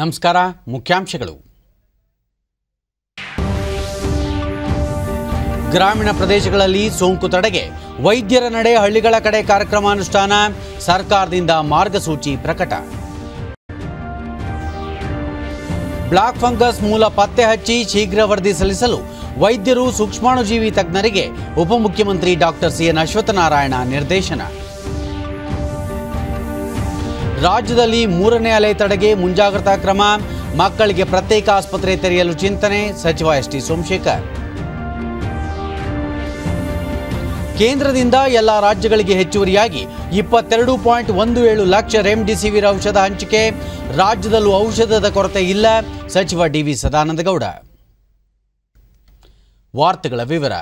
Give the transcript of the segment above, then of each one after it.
ನಮಸ್ಕಾರ ಮುಖ್ಯಾಂಶಗಳು ಗ್ರಾಮೀಣ ಪ್ರದೇಶಗಳಲ್ಲಿ ಸೋಂಕು ತಡೆಗೆ ವೈದ್ಯರ ನಡೆ ಹಳ್ಳಿಗಳ ಕಡೆ ಕಾರ್ಯಕ್ರಮ ಅನುಷ್ಠಾನ ಸರ್ಕಾರದಿಂದ ಮಾರ್ಗಸೂಚಿ ಪ್ರಕಟ ಬ್ಲಾಕ್ ಫಂಗಸ್ ಮೂಲ ಪತ್ತೆ ಹಚ್ಚಿ ಶೀಘ್ರ ವರದಿ ಸಲ್ಲಿಸಲು ವೈದ್ಯರು ಸೂಕ್ಷ್ಮಾಣುಜೀವಿ ತಜ್ಞರಿಗೆ ಉಪಮುಖ್ಯಮಂತ್ರಿ ಡಾಕ್ಟರ್ ಸಿಎನ್ ನಾರಾಯಣ ನಿರ್ದೇಶನ ರಾಜ್ಯದಲ್ಲಿ ಮೂರನೇ ಅಲೆ ತಡೆಗೆ ಮುಂಜಾಗ್ರತಾ ಕ್ರಮ ಮಕ್ಕಳಿಗೆ ಪ್ರತ್ಯೇಕ ಆಸ್ಪತ್ರೆ ತೆರೆಯಲು ಚಿಂತನೆ ಸಚಿವ ಎಸ್ ಟಿ ಸೋಮಶೇಖರ್ ಕೇಂದ್ರದಿಂದ ಎಲ್ಲ ರಾಜ್ಯಗಳಿಗೆ ಹೆಚ್ಚುವರಿಯಾಗಿ ಇಪ್ಪತ್ತೆರಡು ಪಾಯಿಂಟ್ ಒಂದು ಏಳು ಲಕ್ಷ ರೆಮ್ಡಿಸಿವಿರ್ ಔಷಧ ಹಂಚಿಕೆ ರಾಜ್ಯದಲ್ಲೂ ಔಷಧದ ಕೊರತೆ ಇಲ್ಲ ಸಚಿವ ಡಿ ವಿ ಸದಾನಂದಗೌಡ ವಾರ್ತೆಗಳ ವಿವರ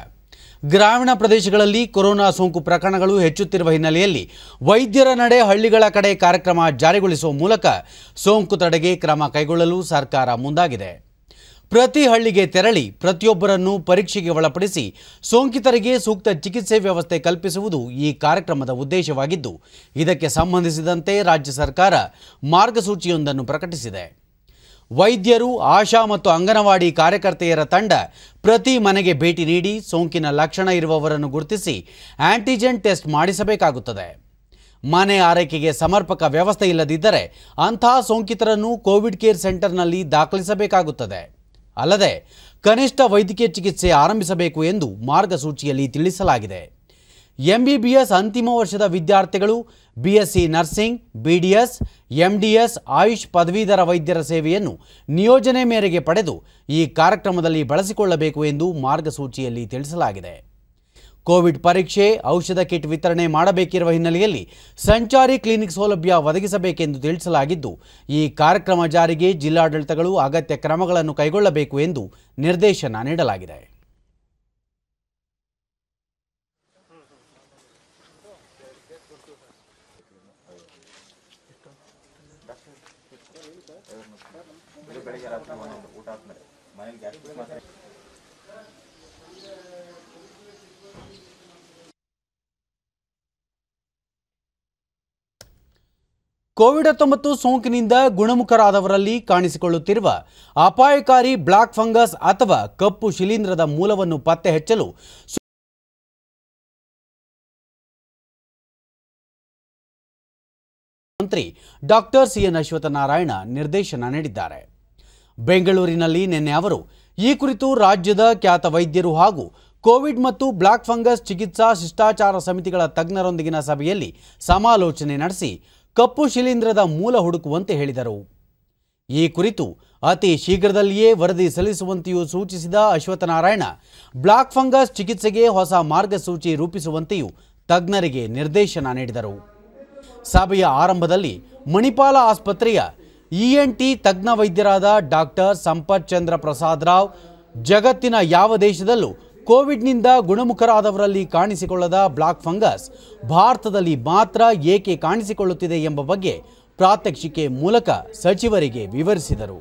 ಗ್ರಾಮೀಣ ಪ್ರದೇಶಗಳಲ್ಲಿ ಕೊರೋನಾ ಸೋಂಕು ಪ್ರಕರಣಗಳು ಹೆಚ್ಚುತ್ತಿರುವ ಹಿನ್ನೆಲೆಯಲ್ಲಿ ವೈದ್ಯರ ನಡೆ ಹಳ್ಳಿಗಳ ಕಡೆ ಕಾರ್ಯಕ್ರಮ ಜಾರಿಗೊಳಿಸುವ ಮೂಲಕ ಸೋಂಕು ತಡೆಗೆ ಕ್ರಮ ಕೈಗೊಳ್ಳಲು ಸರ್ಕಾರ ಮುಂದಾಗಿದೆ ಪ್ರತಿ ಹಳ್ಳಿಗೆ ತೆರಳಿ ಪ್ರತಿಯೊಬ್ಬರನ್ನು ಪರೀಕ್ಷೆಗೆ ಒಳಪಡಿಸಿ ಸೋಂಕಿತರಿಗೆ ಸೂಕ್ತ ಚಿಕಿತ್ಸೆ ವ್ಯವಸ್ಥೆ ಕಲ್ಪಿಸುವುದು ಈ ಕಾರ್ಯಕ್ರಮದ ಉದ್ದೇಶವಾಗಿದ್ದು ಇದಕ್ಕೆ ಸಂಬಂಧಿಸಿದಂತೆ ರಾಜ್ಯ ಸರ್ಕಾರ ಮಾರ್ಗಸೂಚಿಯೊಂದನ್ನು ಪ್ರಕಟಿಸಿದೆ ವೈದ್ಯರು ಆಶಾ ಮತ್ತು ಅಂಗನವಾಡಿ ಕಾರ್ಯಕರ್ತೆಯರ ತಂಡ ಪ್ರತಿ ಮನೆಗೆ ಭೇಟಿ ನೀಡಿ ಸೋಂಕಿನ ಲಕ್ಷಣ ಇರುವವರನ್ನು ಗುರುತಿಸಿ ಆಂಟಿಜೆನ್ ಟೆಸ್ಟ್ ಮಾಡಿಸಬೇಕಾಗುತ್ತದೆ ಮನೆ ಆರೈಕೆಗೆ ಸಮರ್ಪಕ ವ್ಯವಸ್ಥೆ ಇಲ್ಲದಿದ್ದರೆ ಅಂತಹ ಸೋಂಕಿತರನ್ನು ಕೋವಿಡ್ ಕೇರ್ ಸೆಂಟರ್ನಲ್ಲಿ ದಾಖಲಿಸಬೇಕಾಗುತ್ತದೆ ಅಲ್ಲದೆ ಕನಿಷ್ಠ ವೈದ್ಯಕೀಯ ಚಿಕಿತ್ಸೆ ಆರಂಭಿಸಬೇಕು ಎಂದು ಮಾರ್ಗಸೂಚಿಯಲ್ಲಿ ತಿಳಿಸಲಾಗಿದೆ ಎಂಬಿಬಿಎಸ್ ಅಂತಿಮ ವರ್ಷದ ವಿದ್ಯಾರ್ಥಿಗಳು B S C nursing B D S D S AYUSH ಪದವೀಧರ ವೈದ್ಯರ ಸೇವೆಯನ್ನು ನಿಯೋಜನೆ ಮೇರೆಗೆ ಪಡೆದು ಈ ಕಾರ್ಯಕ್ರಮದಲ್ಲಿ ಬಳಸಿಕೊಳ್ಳಬೇಕು ಎಂದು ಮಾರ್ಗಸೂಚಿಯಲ್ಲಿ ತಿಳಿಸಲಾಗಿದೆ ಕೋವಿಡ್ ಪರೀಕ್ಷೆ ಔಷಧ ಕಿಟ್ ವಿತರಣೆ ಮಾಡಬೇಕಿರುವ ಹಿನ್ನೆಲೆಯಲ್ಲಿ ಸಂಚಾರಿ ಕ್ಲಿನಿಕ್ ಸೌಲಭ್ಯ ಒದಗಿಸಬೇಕೆಂದು ತಿಳಿಸಲಾಗಿದ್ದು ಈ ಕಾರ್ಯಕ್ರಮ ಜಾರಿಗೆ ಜಿಲ್ಲಾಡಳಿತಗಳು ಅಗತ್ಯ ಕ್ರಮಗಳನ್ನು ಕೈಗೊಳ್ಳಬೇಕು ಎಂದು ನಿರ್ದೇಶನ ನೀಡಲಾಗಿದೆ ಕೋವಿಡ್ ಹತ್ತೊಂಬತ್ತು ಸೋಂಕಿನಿಂದ ಗುಣಮುಖರಾದವರಲ್ಲಿ ಕಾಣಿಸಿಕೊಳ್ಳುತ್ತಿರುವ ಅಪಾಯಕಾರಿ ಬ್ಲಾಕ್ ಫಂಗಸ್ ಅಥವಾ ಕಪ್ಪು ಶಿಲೀಂಧ್ರದ ಮೂಲವನ್ನು ಪತ್ತೆ ಹಚ್ಚಲು ಮಂತ್ರಿ ಡಾಕ್ಟರ್ ಸಿಎನ್ ಅಶ್ವತ್ಥನಾರಾಯಣ ನಿರ್ದೇಶನ ನೀಡಿದ್ದಾರೆ ಬೆಂಗಳೂರಿನಲ್ಲಿ ನಿನ್ನೆ ಅವರು ಈ ಕುರಿತು ರಾಜ್ಯದ ಖ್ಯಾತ ವೈದ್ಯರು ಹಾಗೂ ಕೋವಿಡ್ ಮತ್ತು ಬ್ಲಾಕ್ ಫಂಗಸ್ ಚಿಕಿತ್ಸಾ ಶಿಷ್ಟಾಚಾರ ಸಮಿತಿಗಳ ತಜ್ಞರೊಂದಿಗಿನ ಸಭೆಯಲ್ಲಿ ಸಮಾಲೋಚನೆ ನಡೆಸಿ ಕಪ್ಪು ಶಿಲೀಂಧ್ರದ ಮೂಲ ಹುಡುಕುವಂತೆ ಹೇಳಿದರು ಈ ಕುರಿತು ಅತಿ ಶೀಘ್ರದಲ್ಲಿಯೇ ವರದಿ ಸಲ್ಲಿಸುವಂತೆಯೂ ಸೂಚಿಸಿದ ಅಶ್ವತ್ಥನಾರಾಯಣ ಬ್ಲಾಕ್ ಫಂಗಸ್ ಚಿಕಿತ್ಸೆಗೆ ಹೊಸ ಮಾರ್ಗಸೂಚಿ ರೂಪಿಸುವಂತೆಯೂ ತಜ್ಞರಿಗೆ ನಿರ್ದೇಶನ ನೀಡಿದರು ಸಭೆಯ ಆರಂಭದಲ್ಲಿ ಮಣಿಪಾಲ ಆಸ್ಪತ್ರೆಯ ಇಎನ್ಟಿ ತಜ್ಞ ವೈದ್ಯರಾದ ಡಾಕ್ಟರ್ ಸಂಪತ್ ಚಂದ್ರ ಪ್ರಸಾದ್ ರಾವ್ ಜಗತ್ತಿನ ಯಾವ ದೇಶದಲ್ಲೂ ಕೋವಿಡ್ನಿಂದ ಗುಣಮುಖರಾದವರಲ್ಲಿ ಕಾಣಿಸಿಕೊಳ್ಳದ ಬ್ಲಾಕ್ ಫಂಗಸ್ ಭಾರತದಲ್ಲಿ ಮಾತ್ರ ಏಕೆ ಕಾಣಿಸಿಕೊಳ್ಳುತ್ತಿದೆ ಎಂಬ ಬಗ್ಗೆ ಪ್ರಾತ್ಯಕ್ಷಿಕೆ ಮೂಲಕ ಸಚಿವರಿಗೆ ವಿವರಿಸಿದರು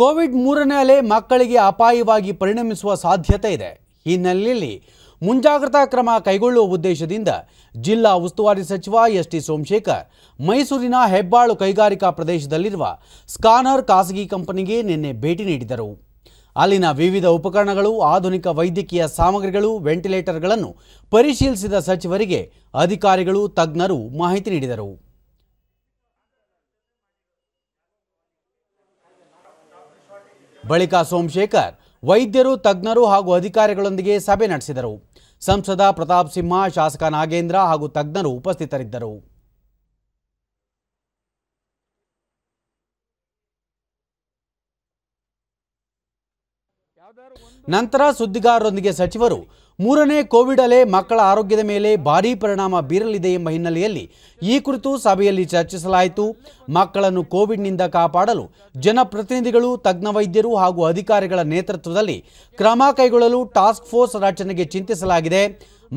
ಕೋವಿಡ್ ಮೂರನೇ ಅಲೆ ಮಕ್ಕಳಿಗೆ ಅಪಾಯವಾಗಿ ಪರಿಣಮಿಸುವ ಸಾಧ್ಯತೆ ಇದೆ ಹಿನ್ನೆಲೆಯಲ್ಲಿ ಮುಂಜಾಗ್ರತಾ ಕ್ರಮ ಕೈಗೊಳ್ಳುವ ಉದ್ದೇಶದಿಂದ ಜಿಲ್ಲಾ ಉಸ್ತುವಾರಿ ಸಚಿವ ಎಸ್ ಟಿ ಸೋಮಶೇಖರ್ ಮೈಸೂರಿನ ಹೆಬ್ಬಾಳು ಕೈಗಾರಿಕಾ ಪ್ರದೇಶದಲ್ಲಿರುವ ಸ್ಕಾನರ್ ಖಾಸಗಿ ಕಂಪನಿಗೆ ನಿನ್ನೆ ಭೇಟಿ ನೀಡಿದರು ಅಲ್ಲಿನ ವಿವಿಧ ಉಪಕರಣಗಳು ಆಧುನಿಕ ವೈದ್ಯಕೀಯ ಸಾಮಗ್ರಿಗಳು ವೆಂಟಿಲೇಟರ್ಗಳನ್ನು ಪರಿಶೀಲಿಸಿದ ಸಚಿವರಿಗೆ ಅಧಿಕಾರಿಗಳು ತಜ್ಞರು ಮಾಹಿತಿ ನೀಡಿದರು ಬಳಿಕ ಸೋಮಶೇಖರ್ ವೈದ್ಯರು ತಜ್ಞರು ಹಾಗೂ ಅಧಿಕಾರಿಗಳೊಂದಿಗೆ ಸಭೆ ನಡೆಸಿದರು ಸಂಸದ ಪ್ರತಾಪ್ ಸಿಂಹ ಶಾಸಕ ನಾಗೇಂದ್ರ ಹಾಗೂ ತಜ್ಞರು ಉಪಸ್ಥಿತರಿದ್ದರು ನಂತರ ಸುದ್ದಿಗಾರರೊಂದಿಗೆ ಸಚಿವರು ಮೂರನೇ ಕೋವಿಡ್ ಅಲೆ ಮಕ್ಕಳ ಆರೋಗ್ಯದ ಮೇಲೆ ಭಾರೀ ಪರಿಣಾಮ ಬೀರಲಿದೆ ಎಂಬ ಹಿನ್ನೆಲೆಯಲ್ಲಿ ಈ ಕುರಿತು ಸಭೆಯಲ್ಲಿ ಚರ್ಚಿಸಲಾಯಿತು ಮಕ್ಕಳನ್ನು ಕೋವಿಡ್ನಿಂದ ಕಾಪಾಡಲು ಜನಪ್ರತಿನಿಧಿಗಳು ತಜ್ಞ ವೈದ್ಯರು ಹಾಗೂ ಅಧಿಕಾರಿಗಳ ನೇತೃತ್ವದಲ್ಲಿ ಕ್ರಮ ಕೈಗೊಳ್ಳಲು ಟಾಸ್ಕ್ ಫೋರ್ಸ್ ರಚನೆಗೆ ಚಿಂತಿಸಲಾಗಿದೆ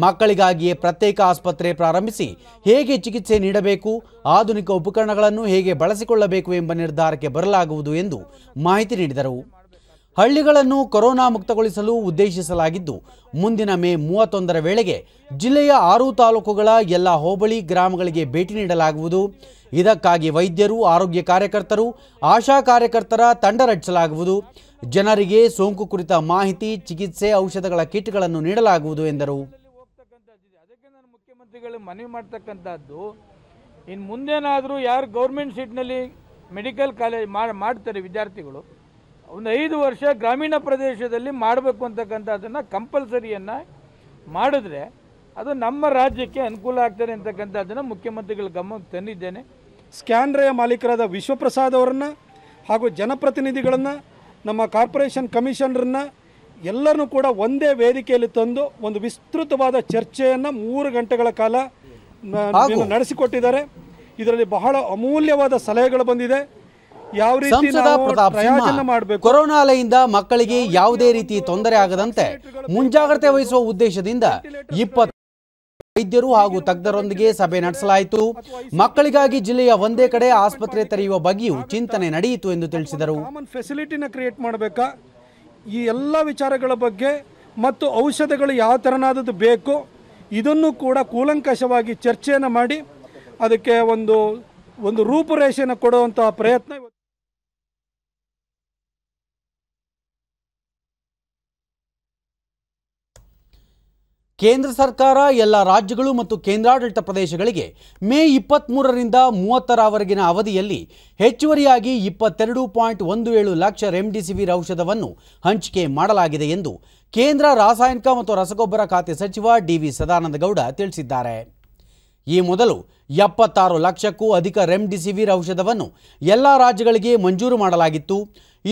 ಮಕ್ಕಳಿಗಾಗಿಯೇ ಪ್ರತ್ಯೇಕ ಆಸ್ಪತ್ರೆ ಪ್ರಾರಂಭಿಸಿ ಹೇಗೆ ಚಿಕಿತ್ಸೆ ನೀಡಬೇಕು ಆಧುನಿಕ ಉಪಕರಣಗಳನ್ನು ಹೇಗೆ ಬಳಸಿಕೊಳ್ಳಬೇಕು ಎಂಬ ನಿರ್ಧಾರಕ್ಕೆ ಬರಲಾಗುವುದು ಎಂದು ಮಾಹಿತಿ ನೀಡಿದರು ಹಳ್ಳಿಗಳನ್ನು ಕೊರೋನಾ ಮುಕ್ತಗೊಳಿಸಲು ಉದ್ದೇಶಿಸಲಾಗಿದ್ದು ಮುಂದಿನ ಮೇ ಮೂವತ್ತೊಂದರ ವೇಳೆಗೆ ಜಿಲ್ಲೆಯ ಆರು ತಾಲೂಕುಗಳ ಎಲ್ಲ ಹೋಬಳಿ ಗ್ರಾಮಗಳಿಗೆ ಭೇಟಿ ನೀಡಲಾಗುವುದು ಇದಕ್ಕಾಗಿ ವೈದ್ಯರು ಆರೋಗ್ಯ ಕಾರ್ಯಕರ್ತರು ಆಶಾ ಕಾರ್ಯಕರ್ತರ ತಂಡ ರಚಿಸಲಾಗುವುದು ಜನರಿಗೆ ಸೋಂಕು ಕುರಿತ ಮಾಹಿತಿ ಚಿಕಿತ್ಸೆ ಔಷಧಗಳ ಕಿಟ್ಗಳನ್ನು ನೀಡಲಾಗುವುದು ಎಂದರು ಮನವಿ ಮಾಡ್ತಕ್ಕಂಥದ್ದು ಇನ್ನು ಮುಂದೇನಾದರೂ ಯಾರು ಗೌರ್ಮೆಂಟ್ ಸೀಟ್ನಲ್ಲಿ ಮೆಡಿಕಲ್ ಕಾಲೇಜ್ ಮಾಡ್ತಾರೆ ವಿದ್ಯಾರ್ಥಿಗಳು ಒಂದು ಐದು ವರ್ಷ ಗ್ರಾಮೀಣ ಪ್ರದೇಶದಲ್ಲಿ ಮಾಡಬೇಕು ಅಂತಕ್ಕಂಥದ್ದನ್ನು ಕಂಪಲ್ಸರಿಯನ್ನು ಮಾಡಿದ್ರೆ ಅದು ನಮ್ಮ ರಾಜ್ಯಕ್ಕೆ ಅನುಕೂಲ ಆಗ್ತದೆ ಅಂತಕ್ಕಂಥದ್ದನ್ನು ಮುಖ್ಯಮಂತ್ರಿಗಳ ಗಮನಕ್ಕೆ ತಂದಿದ್ದೇನೆ ಸ್ಕ್ಯಾನ್ರೆಯ ಮಾಲೀಕರಾದ ವಿಶ್ವಪ್ರಸಾದ್ ಅವರನ್ನು ಹಾಗೂ ಜನಪ್ರತಿನಿಧಿಗಳನ್ನು ನಮ್ಮ ಕಾರ್ಪೊರೇಷನ್ ಕಮಿಷನರನ್ನು ಎಲ್ಲರನ್ನೂ ಕೂಡ ಒಂದೇ ವೇದಿಕೆಯಲ್ಲಿ ತಂದು ಒಂದು ವಿಸ್ತೃತವಾದ ಚರ್ಚೆಯನ್ನು ಮೂರು ಗಂಟೆಗಳ ಕಾಲ ನಡೆಸಿಕೊಟ್ಟಿದ್ದಾರೆ ಇದರಲ್ಲಿ ಬಹಳ ಅಮೂಲ್ಯವಾದ ಸಲಹೆಗಳು ಬಂದಿದೆ ಯಾವ ರೀತಿ ಪ್ರತಾಪ್ ಸಿಂಹ ಕೊರೋನಾ ಅಲೆಯಿಂದ ಮಕ್ಕಳಿಗೆ ಯಾವುದೇ ರೀತಿ ತೊಂದರೆ ಆಗದಂತೆ ಮುಂಜಾಗ್ರತೆ ವಹಿಸುವ ಉದ್ದೇಶದಿಂದ ಇಪ್ಪತ್ತು ವೈದ್ಯರು ಹಾಗೂ ತಜ್ಞರೊಂದಿಗೆ ಸಭೆ ನಡೆಸಲಾಯಿತು ಮಕ್ಕಳಿಗಾಗಿ ಜಿಲ್ಲೆಯ ಒಂದೇ ಕಡೆ ಆಸ್ಪತ್ರೆ ತೆರೆಯುವ ಬಗ್ಗೆಯೂ ಚಿಂತನೆ ನಡೆಯಿತು ಎಂದು ತಿಳಿಸಿದರು ಫೆಸಿಲಿಟಿನ ಕ್ರಿಯೇಟ್ ಮಾಡಬೇಕಾ ಈ ಎಲ್ಲ ವಿಚಾರಗಳ ಬಗ್ಗೆ ಮತ್ತು ಔಷಧಗಳು ಯಾವ ತರನಾದದ್ದು ಬೇಕು ಇದನ್ನು ಕೂಡ ಕೂಲಂಕಷವಾಗಿ ಚರ್ಚೆಯನ್ನು ಮಾಡಿ ಅದಕ್ಕೆ ಒಂದು ಒಂದು ರೂಪುರೇಷೆಯನ್ನು ಕೊಡುವಂತಹ ಪ್ರಯತ್ನ ಕೇಂದ್ರ ಸರ್ಕಾರ ಎಲ್ಲ ರಾಜ್ಯಗಳು ಮತ್ತು ಕೇಂದ್ರಾಡಳಿತ ಪ್ರದೇಶಗಳಿಗೆ ಮೇ ಇಪ್ಪತ್ತ್ಮೂರರಿಂದ ಮೂವತ್ತರವರೆಗಿನ ಅವಧಿಯಲ್ಲಿ ಹೆಚ್ಚುವರಿಯಾಗಿ ಇಪ್ಪತ್ತೆರಡು ಪಾಯಿಂಟ್ ಒಂದು ಏಳು ಲಕ್ಷ ರೆಮ್ಡಿಸಿವಿರ್ ಔಷಧವನ್ನು ಹಂಚಿಕೆ ಮಾಡಲಾಗಿದೆ ಎಂದು ಕೇಂದ್ರ ರಾಸಾಯನಿಕ ಮತ್ತು ರಸಗೊಬ್ಬರ ಖಾತೆ ಸಚಿವ ಡಿ ವಿ ಸದಾನಂದಗೌಡ ತಿಳಿಸಿದ್ದಾರೆ ಈ ಮೊದಲು ಎಪ್ಪತ್ತಾರು ಲಕ್ಷಕ್ಕೂ ಅಧಿಕ ರೆಮ್ಡಿಸಿವಿರ್ ಔಷಧವನ್ನು ಎಲ್ಲ ರಾಜ್ಯಗಳಿಗೆ ಮಂಜೂರು ಮಾಡಲಾಗಿತ್ತು